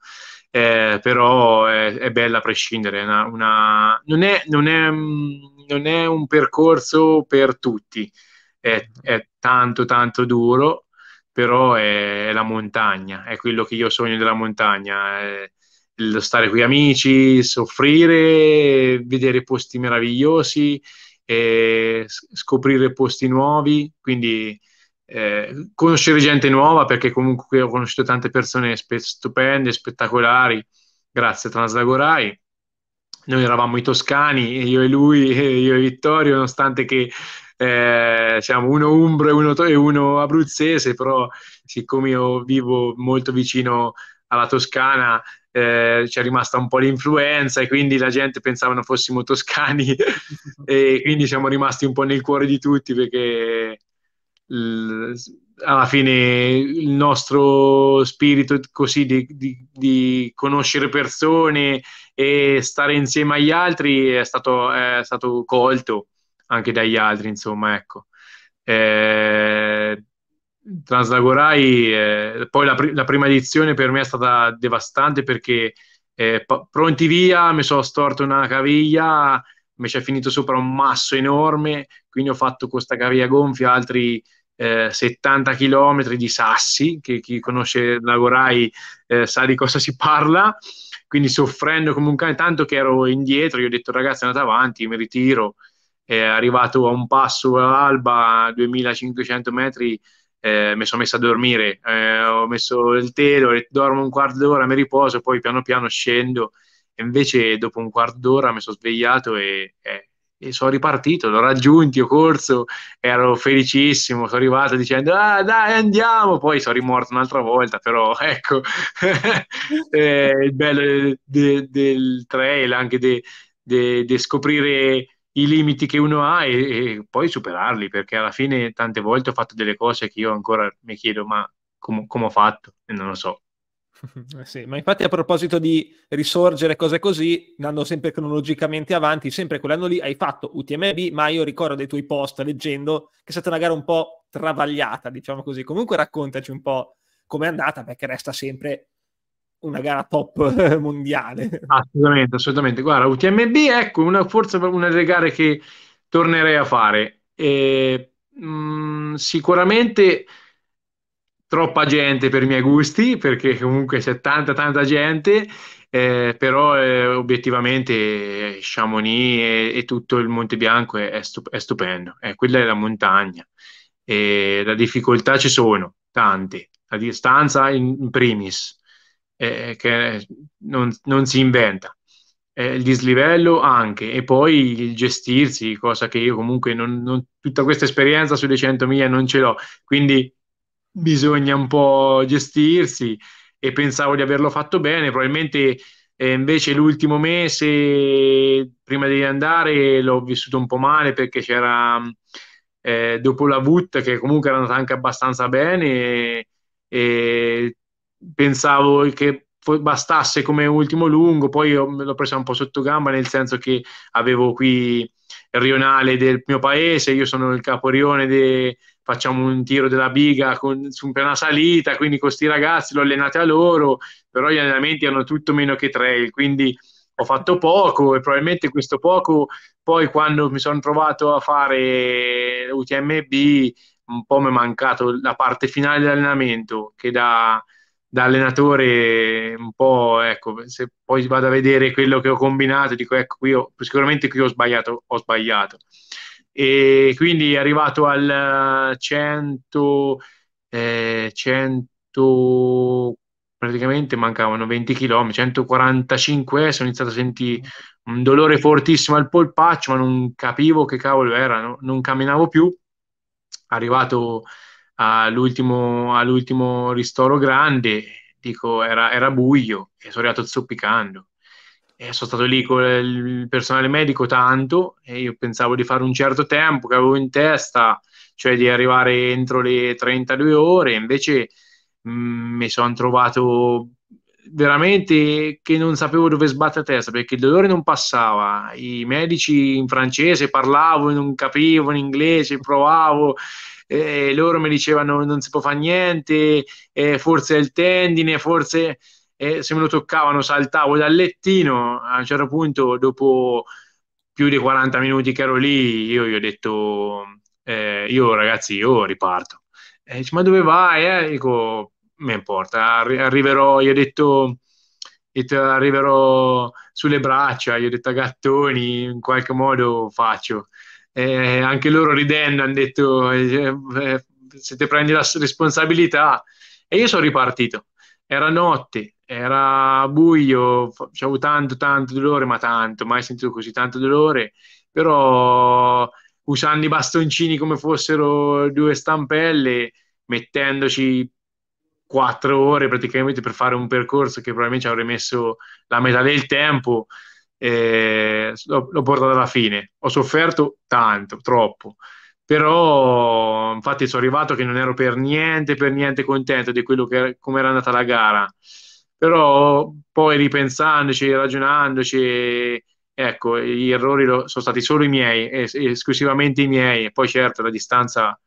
B: eh, però è, è, bella a prescindere. Una, una, non, è, non, è, mm, non, è, un percorso per tutti, è, tanto tanto duro, però è, la montagna, è quello che io sogno della montagna. lo stare con gli amici, soffrire, vedere posti meravigliosi, e scoprire posti nuovi, quindi eh, conoscere gente nuova perché comunque ho conosciuto tante persone spe- stupende, spettacolari, grazie a Translagorai. Noi eravamo i toscani, io e lui, io e Vittorio, nonostante che eh, diciamo uno umbro e uno, to- e uno abruzzese, però siccome io vivo molto vicino a alla Toscana eh, ci è rimasta un po' l'influenza e quindi la gente pensavano fossimo toscani e quindi siamo rimasti un po' nel cuore di tutti perché l- alla fine il nostro spirito così di, di, di, conoscere persone e stare insieme agli altri è stato, è stato colto anche dagli altri, insomma, ecco. Eh, Translagorai, eh, poi la, pr- la, prima edizione per me è stata devastante perché eh, p- pronti via, mi sono storto una caviglia, mi c'è finito sopra un masso enorme, quindi ho fatto con questa caviglia gonfia altri eh, 70 km di sassi, che chi conosce Lagorai eh, sa di cosa si parla, quindi soffrendo comunque tanto che ero indietro, io ho detto ragazzi andate avanti, mi ritiro, è arrivato a un passo all'alba, 2500 metri, eh, mi sono messo a dormire, eh, ho messo il telo, dormo un quarto d'ora, mi riposo, poi piano piano scendo. E invece dopo un quarto d'ora mi sono svegliato e, e, e sono ripartito, l'ho raggiunto, ho corso, ero felicissimo, sono arrivato dicendo ah dai andiamo, poi sono rimorto un'altra volta, però ecco, eh, il bello eh, del, del trail, anche di de, de, de scoprire i limiti che uno ha e, e, poi superarli, perché alla fine tante volte ho fatto delle cose che io ancora mi chiedo ma come ho fatto e non lo so.
A: Eh sì, ma infatti a proposito di risorgere cose così, andando sempre cronologicamente avanti, sempre quell'anno lì hai fatto UTMB, ma io ricordo dei tuoi post leggendo che è stata una gara un po' travagliata, diciamo così. Comunque raccontaci un po' com'è andata, perché resta sempre una gara top mondiale.
B: Assolutamente, assolutamente. Guarda, UTMB, ecco, una, forse una delle gare che tornerei a fare. E, mh, mm, sicuramente troppa gente per i miei gusti, perché comunque c'è tanta, tanta gente, eh, però eh, obiettivamente Chamonix e, e, tutto il Monte Bianco è, è, stup- è stupendo. Eh, quella è la montagna. E la difficoltà ci sono, tante. La distanza in, in primis eh, che non, non, si inventa. Eh, il dislivello anche, e poi il gestirsi, cosa che io comunque non, non, tutta questa esperienza sulle 100.000 non ce l'ho, quindi bisogna un po' gestirsi e pensavo di averlo fatto bene, probabilmente eh, invece l'ultimo mese prima di andare l'ho vissuto un po' male perché c'era eh, dopo la VUT che comunque era andata anche abbastanza bene e, e pensavo che bastasse come ultimo lungo, poi me l'ho presa un po' sotto gamba, nel senso che avevo qui il rionale del mio paese, io sono il caporione, de... facciamo un tiro della biga con, su una salita, quindi con questi ragazzi l'ho allenato a loro, però gli allenamenti hanno tutto meno che trail, quindi ho fatto poco e probabilmente questo poco poi quando mi sono trovato a fare UTMB un po' mi è mancato la parte finale dell'allenamento che da da allenatore un po', ecco, se poi vado a vedere quello che ho combinato, dico, ecco, qui ho, sicuramente qui ho sbagliato, ho sbagliato. E quindi arrivato al 100, eh, eh praticamente mancavano 20 km, 145 sono iniziato a sentire un dolore fortissimo al polpaccio, ma non capivo che cavolo era, no? non camminavo più. Arrivato all'ultimo, all'ultimo ristoro grande, dico, era, era buio e sono arrivato zoppicando. E sono stato lì con il personale medico tanto e io pensavo di fare un certo tempo che avevo in testa, cioè di arrivare entro le 32 ore, invece mh, mm, mi sono trovato veramente che non sapevo dove sbattere la testa perché il dolore non passava, i medici in francese parlavo, non capivo in inglese, provavo eh, loro mi dicevano non si può fare niente, eh, forse è il tendine, forse eh, se me lo toccavano saltavo dal lettino, a un certo punto dopo più di 40 minuti che ero lì io gli ho detto eh, io ragazzi io riparto. E dice, ma dove vai? E Dico, mi importa, arri- arriverò, gli ho detto arriverò sulle braccia, gli ho detto a gattoni, in qualche modo faccio eh, anche loro ridendo hanno detto eh, eh se ti prendi la responsabilità e io sono ripartito era notte era buio avevo tanto tanto dolore ma tanto mai sentito così tanto dolore però usando i bastoncini come fossero due stampelle mettendoci quattro ore praticamente per fare un percorso che probabilmente ci avrei messo la metà del tempo eh, l'ho, l'ho portato alla fine. Ho sofferto tanto, troppo, però infatti sono arrivato che non ero per niente, per niente contento di quello che come era andata la gara. Però poi ripensandoci, ragionandoci, ecco, gli errori lo, sono stati solo i miei, es- esclusivamente i miei, e poi certo la distanza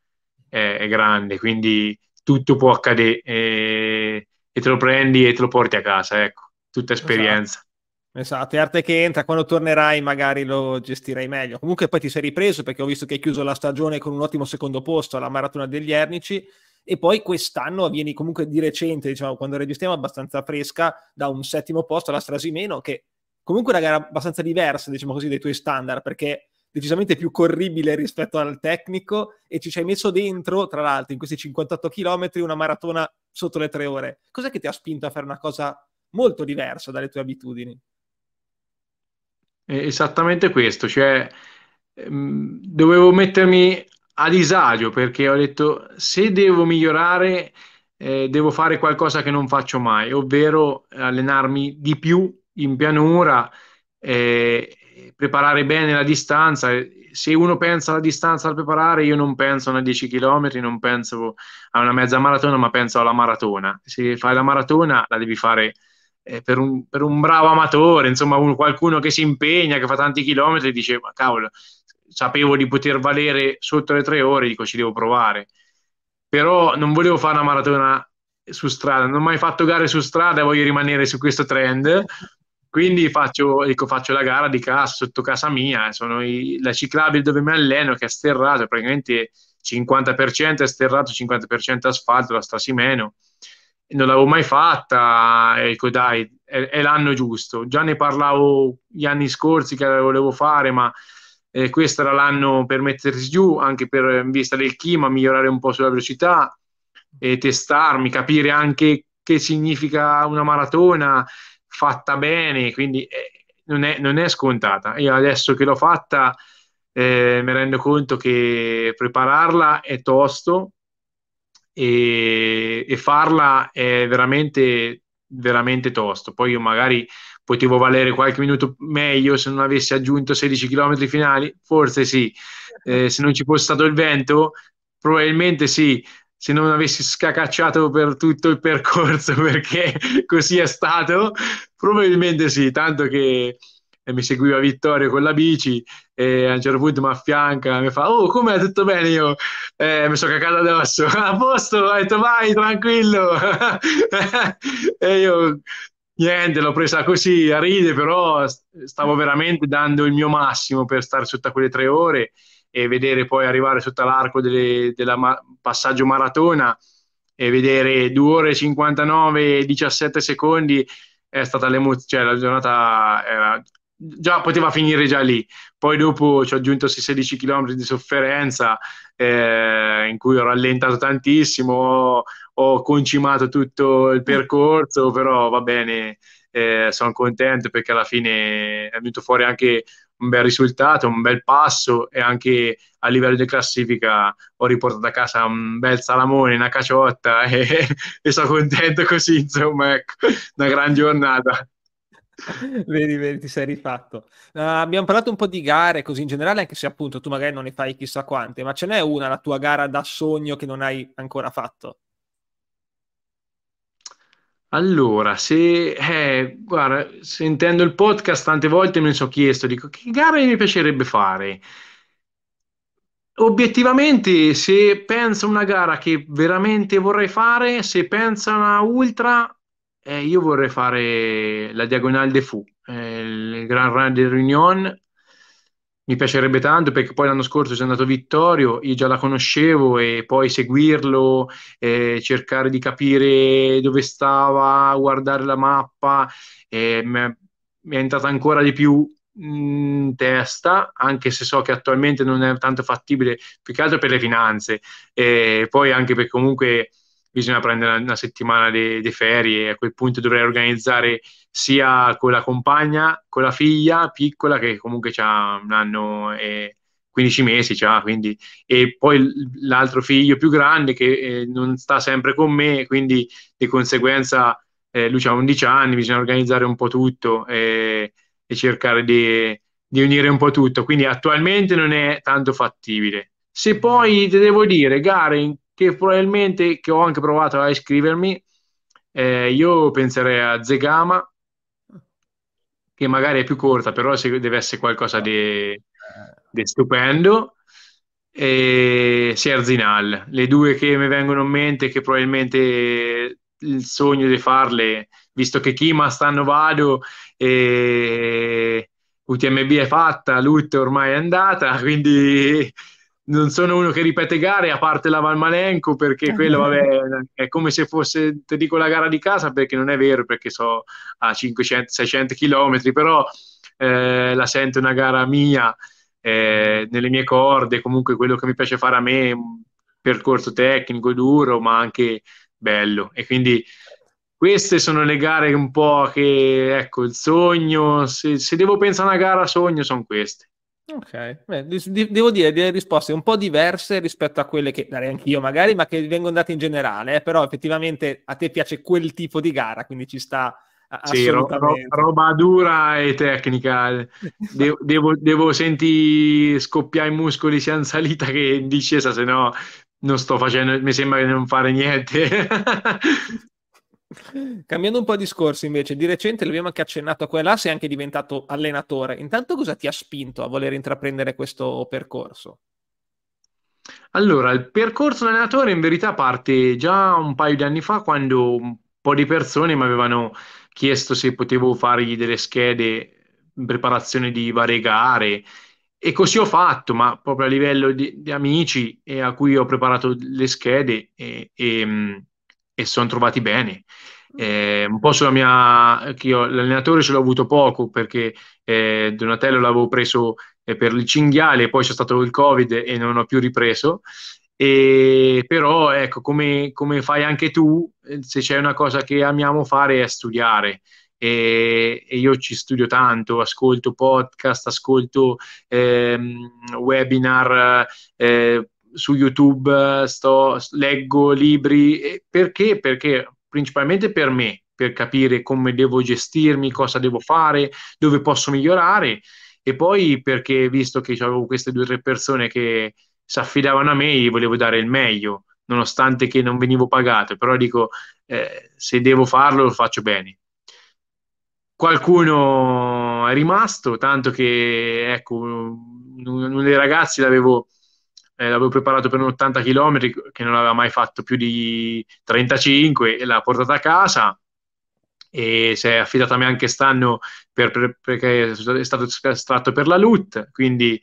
B: è, è grande, quindi tutto può accadere e, e te lo prendi e te lo porti a casa, ecco, tutta esperienza. Esatto.
A: Esatto, è arte che entra, quando tornerai magari lo gestirai meglio. Comunque poi ti sei ripreso perché ho visto che hai chiuso la stagione con un ottimo secondo posto alla Maratona degli Ernici e poi quest'anno avvieni comunque di recente, diciamo, quando registriamo abbastanza fresca, da un settimo posto alla Strasimeno, che comunque è una gara abbastanza diversa, diciamo così, dai tuoi standard, perché decisamente più corribile rispetto al tecnico e ci ci hai messo dentro, tra l'altro, in questi 58 km, una maratona sotto le tre ore. Cos'è che ti ha spinto a fare una cosa molto diversa dalle tue abitudini?
B: esattamente questo, cioè ehm, dovevo mettermi a disagio perché ho detto se devo migliorare eh, devo fare qualcosa che non faccio mai, ovvero allenarmi di più in pianura, eh, preparare bene la distanza. Se uno pensa alla distanza da preparare, io non penso a una 10 km, non penso a una mezza maratona, ma penso alla maratona. Se fai la maratona la devi fare eh, per, un, per, un, bravo amatore, insomma un, qualcuno che si impegna, che fa tanti chilometri, dice ma cavolo, sapevo di poter valere sotto le tre ore, dico ci devo provare. Però non volevo fare una maratona su strada, non ho mai fatto gare su strada, voglio rimanere su questo trend. Quindi faccio, dico, faccio la gara di casa, sotto casa mia, sono i, la ciclabile dove mi alleno che è sterrato, praticamente 50% è sterrato, 50% asfalto, la meno non l'avevo mai fatta, ecco dai, è, è, l'anno giusto. Già ne parlavo gli anni scorsi che la volevo fare, ma eh, questo era l'anno per mettersi giù, anche per, in vista del clima, migliorare un po' sulla velocità e testarmi, capire anche che significa una maratona fatta bene, quindi eh, non, è, non, è, scontata. Io adesso che l'ho fatta eh, mi rendo conto che prepararla è tosto, e, e farla è veramente, veramente tosto. Poi io magari potevo valere qualche minuto meglio se non avessi aggiunto 16 km finali, forse sì, eh. eh, se non ci fosse stato il vento, probabilmente sì, se non avessi scacacciato per tutto il percorso perché così è stato, probabilmente sì, tanto che e mi seguiva Vittorio con la bici e a un certo punto mi affianca e mi fa oh come è tutto bene io eh, mi sono cacato addosso a posto ho detto vai tranquillo e io niente l'ho presa così a ride però stavo veramente dando il mio massimo per stare sotto quelle tre ore e vedere poi arrivare sotto l'arco del della ma- passaggio maratona e vedere 2 ore e 59 17 secondi è stata l'emozione, cioè la giornata era già poteva finire già lì. Poi dopo ci ho aggiunto 16 km di sofferenza eh, in cui ho rallentato tantissimo, ho, ho, concimato tutto il percorso, però va bene, eh, sono contento perché alla fine è venuto fuori anche un bel risultato, un bel passo e anche a livello di classifica ho riportato a casa un bel salamone, una caciotta e, e sono contento così, insomma, ecco, una gran giornata.
A: vedi, vedi, ti sei rifatto. Uh, abbiamo parlato un po' di gare così in generale, anche se appunto tu magari non ne fai chissà quante, ma ce n'è una, la tua gara da sogno che non hai ancora fatto?
B: Allora, se, eh, guarda, sentendo il podcast tante volte mi sono chiesto, dico, che gara mi piacerebbe fare? Obiettivamente, se penso a una gara che veramente vorrei fare, se penso a una ultra, eh, io vorrei fare la Diagonale de Fou, eh, il Grand Run de Réunion. Mi piacerebbe tanto perché poi l'anno scorso è andato Vittorio, io già la conoscevo e poi seguirlo, eh, cercare di capire dove stava, guardare la mappa, mi è entrata ancora di più mm, in testa, anche se so che attualmente non è tanto fattibile, più che altro per le finanze, e poi anche perché comunque bisogna prendere una settimana di, di ferie, a quel punto dovrei organizzare sia con la compagna, con la figlia piccola che comunque ha un anno e 15 mesi, cioè, quindi, e poi l'altro figlio più grande che eh, non sta sempre con me, quindi di conseguenza eh, lui ha 11 anni, bisogna organizzare un po' tutto e, eh, e cercare di, di unire un po' tutto, quindi attualmente non è tanto fattibile. Se poi ti devo dire, gare in che probabilmente che ho anche provato a iscrivermi, eh, io penserei a Zegama, che magari è più corta, però se deve essere qualcosa di, di stupendo, e Serzinal, le due che mi vengono in mente, che probabilmente il sogno di farle, visto che Kima stanno vado e UTMB è fatta, Lutto ormai è andata, quindi non sono uno che ripete gare a parte la Valmalenco perché quello vabbè, è come se fosse ti dico la gara di casa perché non è vero perché so a 500-600 km però eh, la sento una gara mia eh, nelle mie corde comunque quello che mi piace fare a me percorso tecnico duro ma anche bello e quindi queste sono le gare un po' che ecco il sogno se, se devo pensare a una gara sogno sono queste
A: Ok, Beh, devo dire delle risposte un po' diverse rispetto a quelle che darei anch'io magari, ma che vengono date in generale, eh, però effettivamente a te piace quel tipo di gara, quindi ci sta a- sì, ro- ro-
B: roba dura e tecnica. De- devo, devo sentire scoppiare i muscoli sia in salita che in discesa, se no non sto facendo, mi sembra di non fare niente.
A: Cambiando un po' discorso invece, di recente l'abbiamo anche accennato a quella, sei anche diventato allenatore. Intanto cosa ti ha spinto a voler intraprendere questo percorso?
B: Allora, il percorso allenatore in verità parte già un paio di anni fa quando un po' di persone mi avevano chiesto se potevo fargli delle schede in preparazione di varie gare e così ho fatto, ma proprio a livello di, di amici e eh, a cui ho preparato le schede e, e mm, e sono trovati bene. Mm. Eh, un po' sulla mia, io, l'allenatore ce l'ho avuto poco perché eh, Donatello l'avevo preso eh, per il cinghiale, poi c'è stato il Covid e non ho più ripreso. E, però ecco, come, come fai anche tu, eh, se c'è una cosa che amiamo fare è studiare. E, e, io ci studio tanto, ascolto podcast, ascolto ehm, webinar, eh, su YouTube sto, leggo libri. Perché? Perché principalmente per me, per capire come devo gestirmi, cosa devo fare, dove posso migliorare. E poi perché, visto che avevo queste due o tre persone che si affidavano a me, gli volevo dare il meglio, nonostante che non venivo pagato. Però dico, eh, se devo farlo, lo faccio bene. Qualcuno è rimasto, tanto che, ecco, uno dei ragazzi l'avevo eh, l'avevo preparato per un 80 km che non aveva mai fatto più di 35 e l'ha portata a casa e si è affidata a me anche quest'anno per, per, perché è stato estratto per la LUT, quindi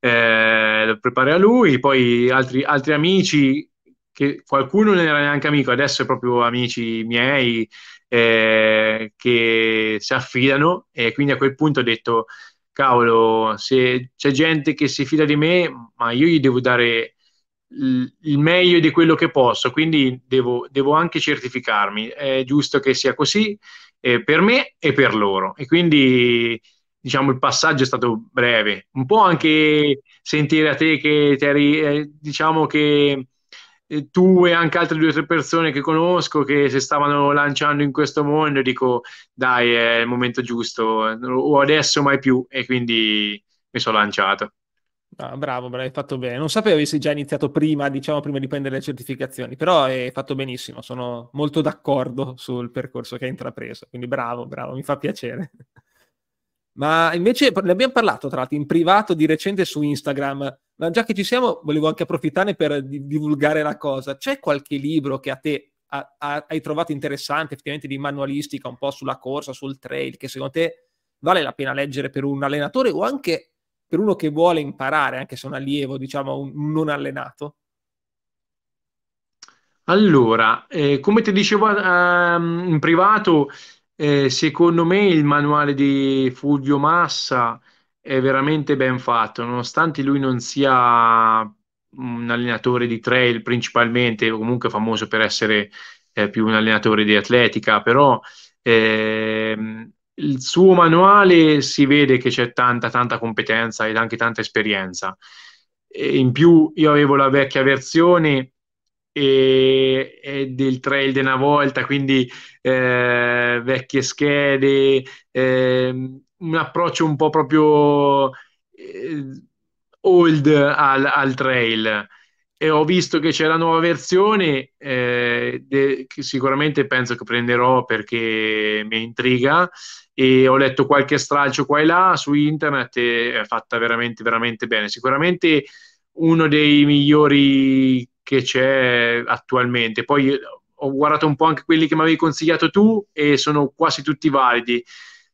B: eh, lo a lui, poi altri, altri amici, che qualcuno non era neanche amico, adesso è proprio amici miei eh, che si affidano e quindi a quel punto ho detto cavolo, se c'è gente che si fida di me, ma io gli devo dare il meglio di quello che posso, quindi devo, devo anche certificarmi. È giusto che sia così eh, per me e per loro. E quindi diciamo il passaggio è stato breve. Un po' anche sentire a te che eri, eh, diciamo che tu e anche altre due o tre persone che conosco che si stavano lanciando in questo mondo, dico dai, è il momento giusto, o adesso mai più, e quindi mi sono lanciato.
A: Ah, bravo, bravo, hai fatto bene. Non sapevo avessi già iniziato prima, diciamo, prima di prendere le certificazioni, però hai fatto benissimo, sono molto d'accordo sul percorso che hai intrapreso, quindi bravo, bravo, mi fa piacere. Ma invece ne abbiamo parlato, tra l'altro, in privato di recente su Instagram ma già che ci siamo, volevo anche approfittarne per divulgare la cosa. C'è qualche libro che a te a, a, hai trovato interessante, effettivamente di manualistica, un po' sulla corsa, sul trail, che secondo te vale la pena leggere per un allenatore o anche per uno che vuole imparare, anche se un allievo, diciamo, un non allenato?
B: Allora, eh, come ti dicevo eh, ehm, in privato, eh, secondo me il manuale di Fulvio Massa è veramente ben fatto, nonostante lui non sia un allenatore di trail principalmente, o comunque famoso per essere eh, più un allenatore di atletica, però eh, il suo manuale si vede che c'è tanta, tanta competenza ed anche tanta esperienza. E in più io avevo la vecchia versione e, e del trail di una volta, quindi eh, vecchie schede ehm, un approccio un po' proprio eh, old al, al, trail. E ho visto che c'è la nuova versione, eh, de- che sicuramente penso che prenderò perché mi intriga. E ho letto qualche stralcio qua e là su internet e è fatta veramente, veramente bene. Sicuramente uno dei migliori che c'è attualmente. Poi ho guardato un po' anche quelli che mi avevi consigliato tu e sono quasi tutti validi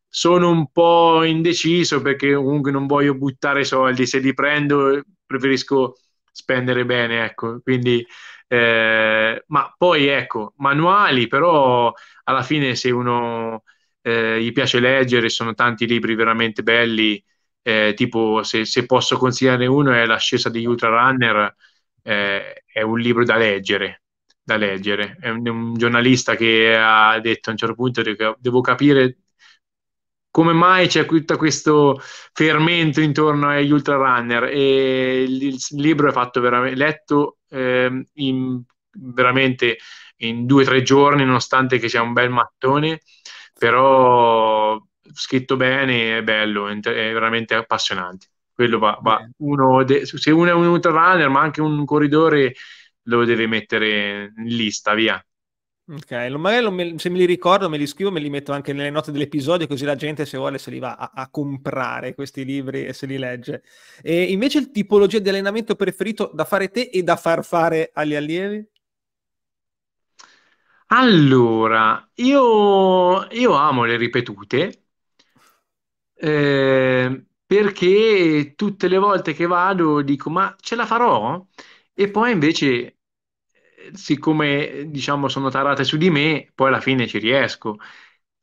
B: sono un po' indeciso perché comunque non voglio buttare soldi, se li prendo preferisco spendere bene, ecco, quindi eh, ma poi ecco, manuali però alla fine se uno eh, gli piace leggere, sono tanti libri veramente belli, eh, tipo se, se, posso consigliare uno è L'ascesa di ultra Runner, eh, è un libro da leggere, da leggere. È un, un giornalista che ha detto a un certo punto devo capire come mai c'è tutto questo fermento intorno agli ultra runner e il, libro è fatto veramente letto eh, in, veramente in due o tre giorni nonostante che sia un bel mattone però scritto bene è bello è veramente appassionante quello va, va. Uno de- se uno è un ultra runner ma anche un corridore lo deve mettere in lista via
A: Ok, magari se me li ricordo me li scrivo, me li metto anche nelle note dell'episodio, così la gente se vuole se li va a, a comprare questi libri e se li legge. E invece il tipologia di allenamento preferito da fare te e da far fare agli allievi?
B: Allora, io, io amo le ripetute eh, perché tutte le volte che vado dico ma ce la farò? E poi invece siccome diciamo sono tarate su di me, poi alla fine ci riesco.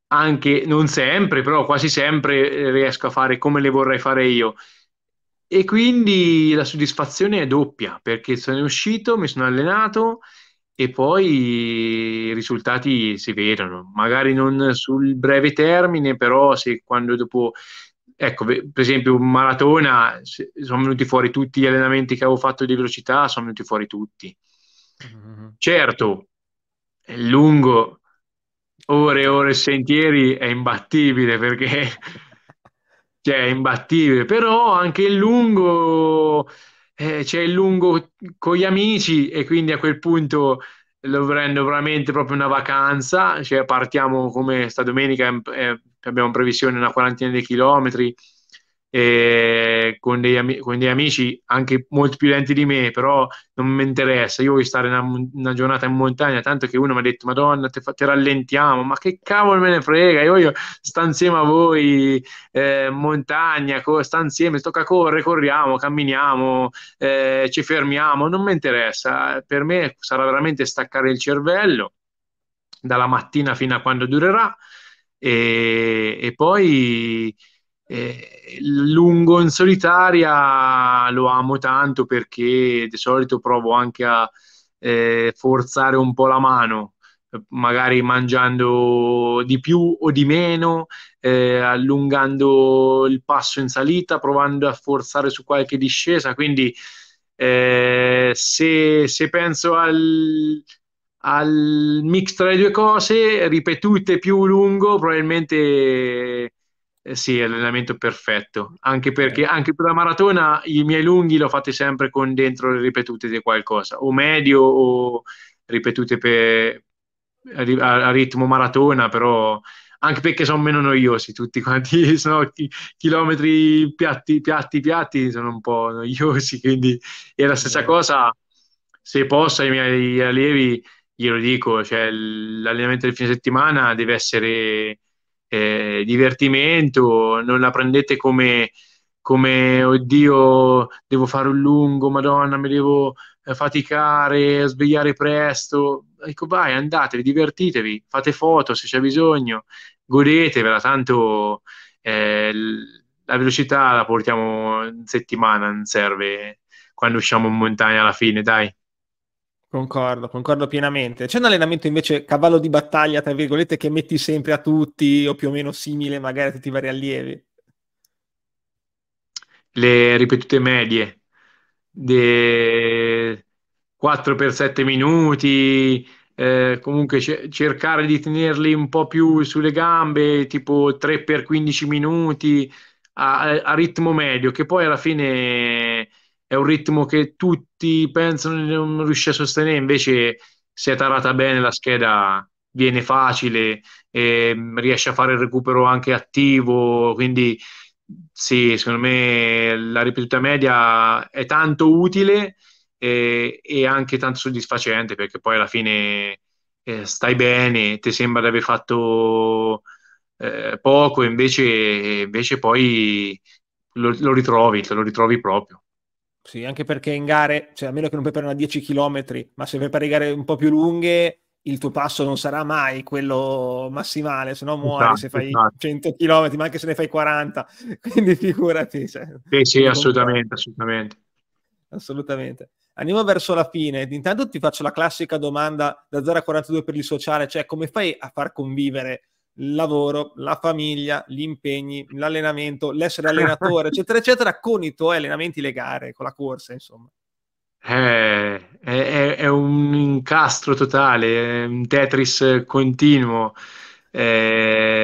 B: Anche non sempre, però quasi sempre eh, riesco a fare come le vorrei fare io. E quindi la soddisfazione è doppia perché sono uscito, mi sono allenato e poi i risultati si vedono, magari non sul breve termine, però se quando dopo ecco, per esempio, maratona, sono venuti fuori tutti gli allenamenti che avevo fatto di velocità, sono venuti fuori tutti. Mm-hmm. Certo, è lungo, ore e ore sentieri è imbattibile perché cioè, è imbattibile, però anche il lungo eh, c'è il lungo con gli amici e quindi a quel punto lo prendo veramente proprio una vacanza, cioè partiamo come sta domenica, eh, abbiamo previsione una quarantina di chilometri con degli, am- con, degli amici anche molto più lenti di me, però non mi interessa, io voglio stare una, una giornata in montagna, tanto che uno mi ha detto Madonna, te, fa- te rallentiamo, ma che cavolo me ne frega, io voglio stare insieme a voi, eh, montagna, co- sta insieme, tocca correre, corriamo, camminiamo, eh, ci fermiamo, non mi interessa, per me sarà veramente staccare il cervello dalla mattina fino a quando durerà e, e poi eh, lungo in solitaria lo amo tanto perché di solito provo anche a eh, forzare un po' la mano, eh, magari mangiando di più o di meno, eh, allungando il passo in salita, provando a forzare su qualche discesa. Quindi eh, se, se penso al, al mix tra le due cose, ripetute più lungo, probabilmente eh, sì, è l'allenamento perfetto, anche perché anche per la maratona i miei lunghi l'ho fatti sempre con dentro le ripetute di qualcosa, o medio o ripetute per, a, a ritmo maratona, però anche perché sono meno noiosi tutti quanti, sono chi, chilometri piatti, piatti, piatti, sono un po' noiosi, quindi è la stessa cosa, se posso ai miei allievi glielo dico, cioè l'allenamento del fine settimana deve essere eh, divertimento, non la prendete come, come oddio, devo fare un lungo, madonna, mi devo eh, faticare, svegliare presto. Ecco, vai, andatevi, divertitevi, fate foto se c'è bisogno, godetevela, tanto eh, la velocità la portiamo in settimana, non serve quando usciamo in montagna alla fine, dai.
A: Concordo, concordo pienamente. C'è un allenamento invece cavallo di battaglia, tra virgolette, che metti sempre a tutti o più o meno simile magari a tutti i vari allievi?
B: Le ripetute medie, De... 4 per 7 minuti, eh, comunque c- cercare di tenerli un po' più sulle gambe, tipo 3 per 15 minuti a, a ritmo medio, che poi alla fine è un ritmo che tutti pensano di non riuscire a sostenere, invece se è tarata bene la scheda viene facile, mm, riesce a fare il recupero anche attivo, quindi sì, secondo me la ripetuta media è tanto utile e, e anche tanto soddisfacente perché poi alla fine eh, stai bene, ti sembra di aver fatto eh, poco, invece, invece poi lo, lo ritrovi, te lo ritrovi proprio.
A: Sì, anche perché in gare, cioè a meno che non preparino una 10 km, ma se prepari gare un po' più lunghe, il tuo passo non sarà mai quello massimale, se no muori esatto, se fai esatto. 100 km, ma anche se ne fai 40, quindi figurati. Cioè,
B: sì, sì, assolutamente, assolutamente.
A: Assolutamente. Andiamo verso la fine. Intanto ti faccio la classica domanda da 0 a 42 per il sociale, cioè come fai a far convivere il lavoro, la famiglia, gli impegni, l'allenamento, l'essere allenatore, eccetera, eccetera, con i tuoi allenamenti, le gare, con la corsa, insomma.
B: Eh, è, è, un incastro totale, è un Tetris continuo. Eh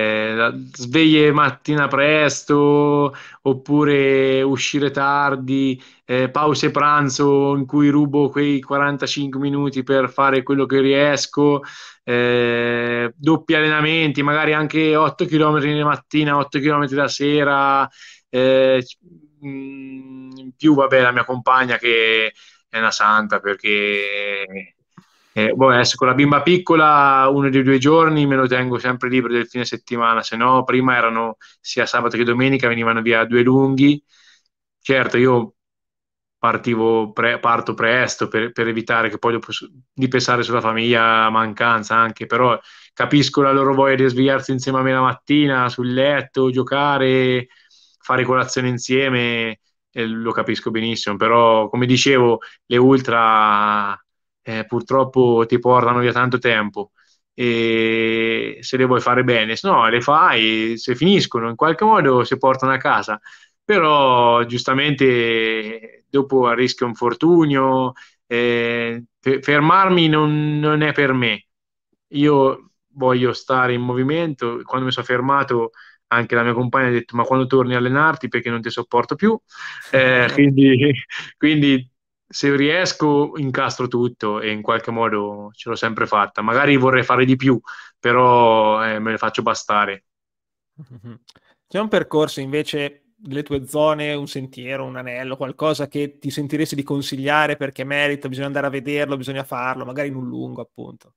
B: la sveglie mattina presto oppure uscire tardi, eh, pause pranzo in cui rubo quei 45 minuti per fare quello che riesco, eh, doppi allenamenti, magari anche 8 km di mattina, 8 km la sera, eh, mm, in più vabbè la mia compagna che è una santa perché eh, boh, adesso con la bimba piccola uno dei due giorni me lo tengo sempre libero del fine settimana, se no prima erano sia sabato che domenica venivano via due lunghi. Certo, io partivo pre- parto presto per, per, evitare che poi dopo di pensare sulla famiglia mancanza anche, però capisco la loro voglia di svegliarsi insieme a me la mattina sul letto, giocare, fare colazione insieme, eh, lo capisco benissimo, però come dicevo le ultra eh, purtroppo ti portano via tanto tempo e se le vuoi fare bene, se no le fai, se finiscono in qualche modo si portano a casa, però giustamente dopo rischio infortunio, eh, fermarmi non, non, è per me, io voglio stare in movimento, quando mi sono fermato anche la mia compagna ha detto ma quando torni a allenarti perché non ti sopporto più, eh, quindi, quindi se riesco incastro tutto e in qualche modo ce l'ho sempre fatta. Magari vorrei fare di più, però eh, me le faccio bastare.
A: C'è un percorso invece delle tue zone, un sentiero, un anello, qualcosa che ti sentiresti di consigliare perché merita, bisogna andare a vederlo, bisogna farlo, magari in un lungo appunto.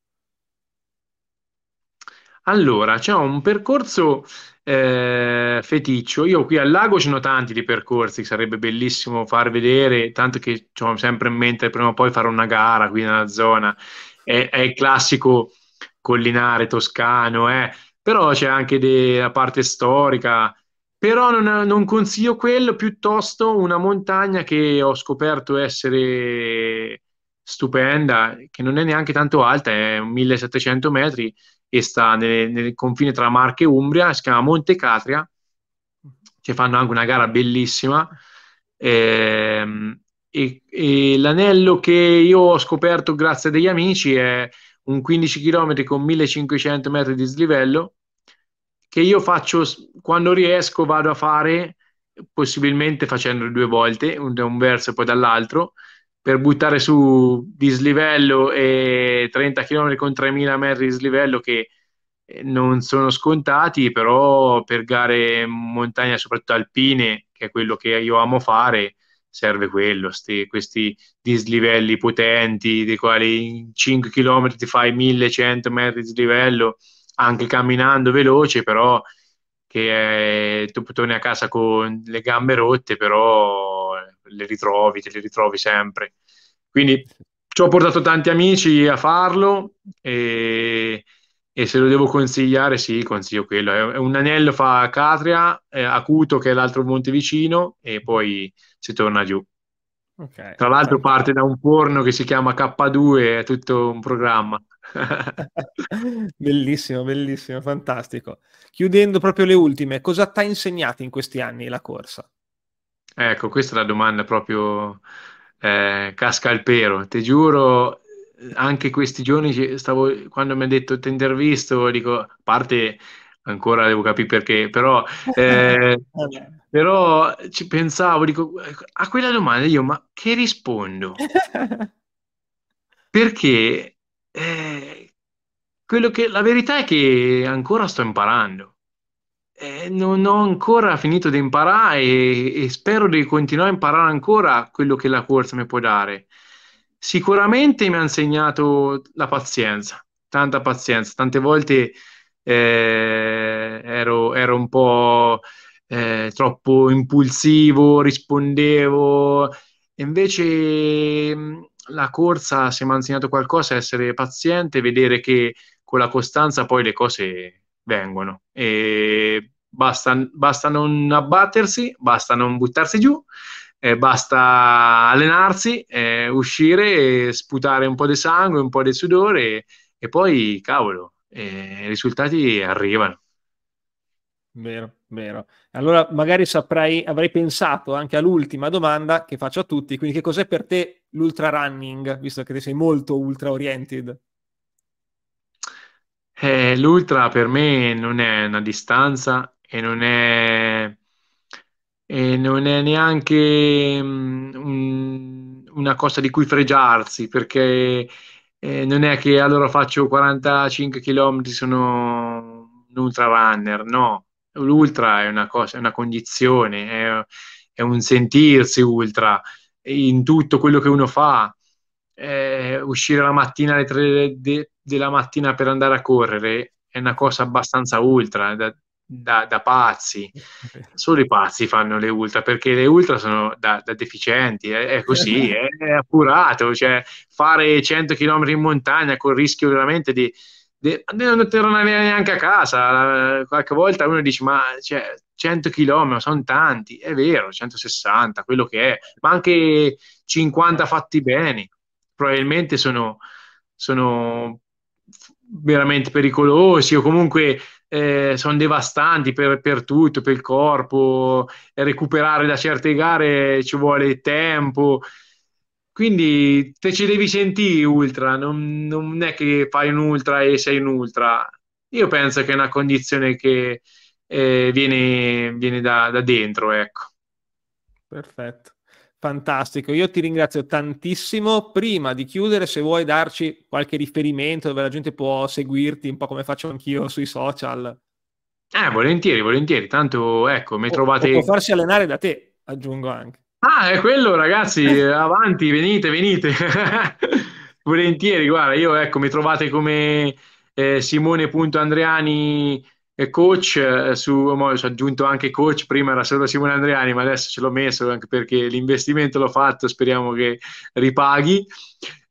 B: Allora, c'è un percorso eh, feticcio. Io qui al lago ce ne tanti di percorsi, sarebbe bellissimo far vedere, tanto che ho sempre in mente prima o poi fare una gara qui nella zona. È, è il classico collinare toscano, eh. Però c'è anche de- la parte storica. Però non, non consiglio quello, piuttosto una montagna che ho scoperto essere stupenda, che non è neanche tanto alta, è 1700 metri, e sta nel, nel confine tra Marche e Umbria, si chiama Monte Catria, che fanno anche una gara bellissima. Eh, e, e, l'anello che io ho scoperto grazie a degli amici è un 15 km con 1500 metri di slivello che io faccio quando riesco vado a fare possibilmente facendo due volte un, da un verso e poi dall'altro per buttare su dislivello e 30 km con 3000 metri di slivello che eh, non sono scontati, però per gare in montagna, soprattutto alpine, che è quello che io amo fare, serve quello, sti, questi dislivelli potenti, dei quali in 5 km ti fai 1100 metri di slivello, anche camminando veloce, però che è, tu torni a casa con le gambe rotte, però le ritrovi, te le ritrovi sempre. Quindi ci ho portato tanti amici a farlo e, e se lo devo consigliare, sì, consiglio quello. È un anello fa Catria, Acuto che è l'altro monte vicino e poi si torna giù. Okay. Tra l'altro parte da un forno che si chiama K2, è tutto un programma. bellissimo, bellissimo,
A: fantastico. Chiudendo proprio le ultime, cosa ti ha insegnato in questi anni la corsa?
B: Ecco, questa è la domanda proprio eh, casca al pero. Ti giuro, anche questi giorni stavo, quando mi ha detto ti intervisto, dico, a parte ancora devo capire perché, però, eh, però ci pensavo, dico, a quella domanda io, ma che rispondo? perché eh, che, la verità è che ancora sto imparando non ho ancora finito di imparare e, e, spero di continuare a imparare ancora quello che la corsa mi può dare. Sicuramente mi ha insegnato la pazienza, tanta pazienza. Tante volte eh, ero, ero, un po' eh, troppo impulsivo, rispondevo. Invece mm, la corsa, se mi ha insegnato qualcosa, è essere paziente, vedere che con la costanza poi le cose vengono. E basta, basta non abbattersi, basta non buttarsi giù, eh, basta allenarsi, eh, uscire, sputare un po' di sangue, un po' di sudore e, e poi, cavolo, eh, i risultati arrivano.
A: Vero, vero. Allora magari saprai, avrei pensato anche all'ultima domanda che faccio a tutti, quindi che cos'è per te l'ultra running, visto che te sei molto ultra oriented?
B: Eh, l'ultra per me non è una distanza e non è, e non è neanche um, un, una cosa di cui fregiarsi perché eh, non è che allora faccio 45 km, sono un ultra runner, no. L'ultra è una cosa, è una condizione, è, è un sentirsi ultra in tutto quello che uno fa. Eh, uscire la mattina alle 3, della mattina per andare a correre è una cosa abbastanza ultra, da, da, da pazzi. Okay. Solo i pazzi fanno le ultra, perché le ultra sono da, da deficienti, è, è così, è, è, appurato. Cioè, fare 100 km in montagna con il rischio veramente di, di, non tornare neanche a casa. Qualche volta uno dice, ma cioè, 100 km sono tanti, è vero, 160, quello che è, ma anche 50 fatti bene, probabilmente sono sono veramente pericolosi o comunque eh, sono devastanti per, per, tutto, per il corpo, recuperare da certe gare ci vuole tempo. Quindi te ci devi sentire ultra, non, non, è che fai un ultra e sei un ultra. Io penso che è una condizione che eh, viene, viene da, da dentro, ecco.
A: Perfetto. Fantastico, io ti ringrazio tantissimo. Prima di chiudere, se vuoi darci qualche riferimento dove la gente può seguirti, un po' come faccio anch'io sui social.
B: Eh, volentieri, volentieri. Tanto, ecco, mi o, trovate... Può
A: farsi allenare da te, aggiungo anche.
B: Ah, è quello, ragazzi, avanti, venite, venite. volentieri, guarda, io, ecco, mi trovate come eh, simone.andreani e coach eh, su ho oh, aggiunto anche coach prima era solo Simone Andriani ma adesso ce l'ho messo anche perché l'investimento l'ho fatto speriamo che ripaghi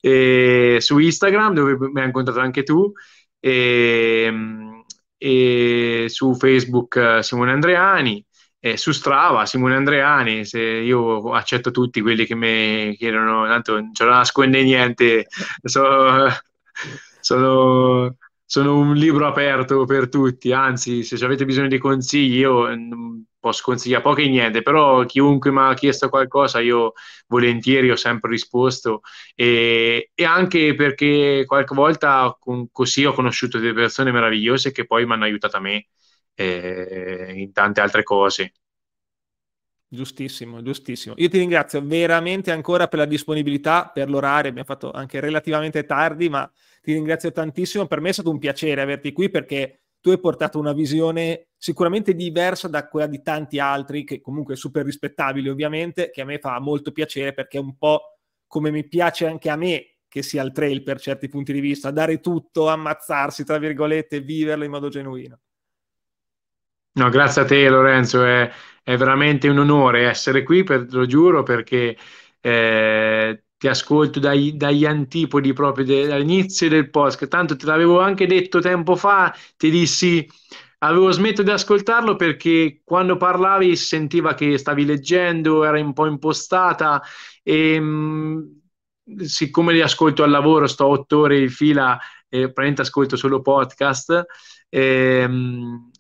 B: e, su Instagram dove mi hai incontrato anche tu e, ehm, e su Facebook eh, Simone Andriani e su Strava, Simone Andreani, io accetto tutti quelli che mi chiedono, tanto non ce la nasconde niente, sono, sono, sono un libro aperto per tutti, anzi se avete bisogno di consigli io mm, posso consigliare poco e niente, però chiunque mi ha chiesto qualcosa io volentieri ho sempre risposto e, e anche perché qualche volta con, così ho conosciuto delle persone meravigliose che poi mi hanno aiutato a me eh, in tante altre cose.
A: Giustissimo, giustissimo. Io ti ringrazio veramente ancora per la disponibilità, per l'orario, abbiamo fatto anche relativamente tardi, ma ti ringrazio tantissimo. Per me è stato un piacere averti qui perché tu hai portato una visione sicuramente diversa da quella di tanti altri, che comunque è super rispettabile ovviamente, che a me fa molto piacere perché è un po' come mi piace anche a me che sia il trail per certi punti di vista, dare tutto, ammazzarsi, tra virgolette, viverlo in modo genuino.
B: No, grazie a te Lorenzo, è, è veramente un onore essere qui, per, lo giuro, perché eh, ti ascolto dai- dagli antipodi proprio de- dall'inizio del podcast. Tanto te l'avevo anche detto tempo fa, ti dissi, avevo smesso di ascoltarlo perché quando parlavi sentiva che stavi leggendo, era un po' impostata e mh, mm, siccome li ascolto al lavoro, sto otto ore in fila e praticamente ascolto solo podcast. Eh, mh,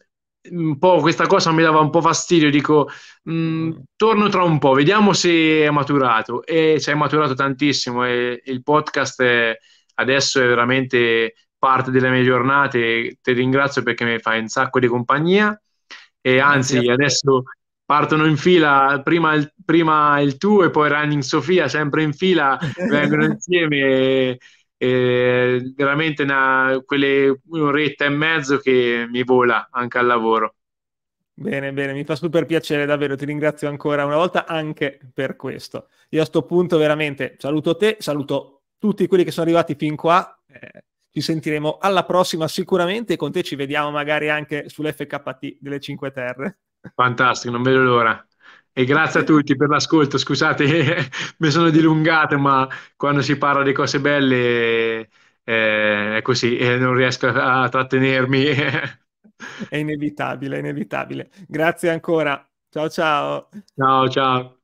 B: un po' questa cosa mi dava un po' fastidio, dico mh, mm, mm. torno tra un po', vediamo se è maturato e se è maturato tantissimo e il podcast è, adesso è veramente parte delle mie giornate, ti ringrazio perché mi fai un sacco di compagnia e anzi adesso partono in fila prima il, prima il tuo e poi Running Sofia sempre in fila, vengono insieme. E, eh, veramente una, quelle un'oretta e mezzo che mi vola anche al lavoro.
A: Bene, bene, mi fa super piacere davvero, ti ringrazio ancora una volta anche per questo. Io a questo punto veramente saluto te, saluto tutti quelli che sono arrivati fin qua, eh, ci sentiremo alla prossima sicuramente con te ci vediamo magari anche sull'FKT delle Cinque Terre.
B: Fantastico, non vedo l'ora. E grazie a tutti per l'ascolto. Scusate, mi sono dilungato, ma quando si parla di cose belle eh, è così, eh, non riesco a trattenermi.
A: è inevitabile, è inevitabile. Grazie ancora. Ciao ciao.
B: Ciao ciao.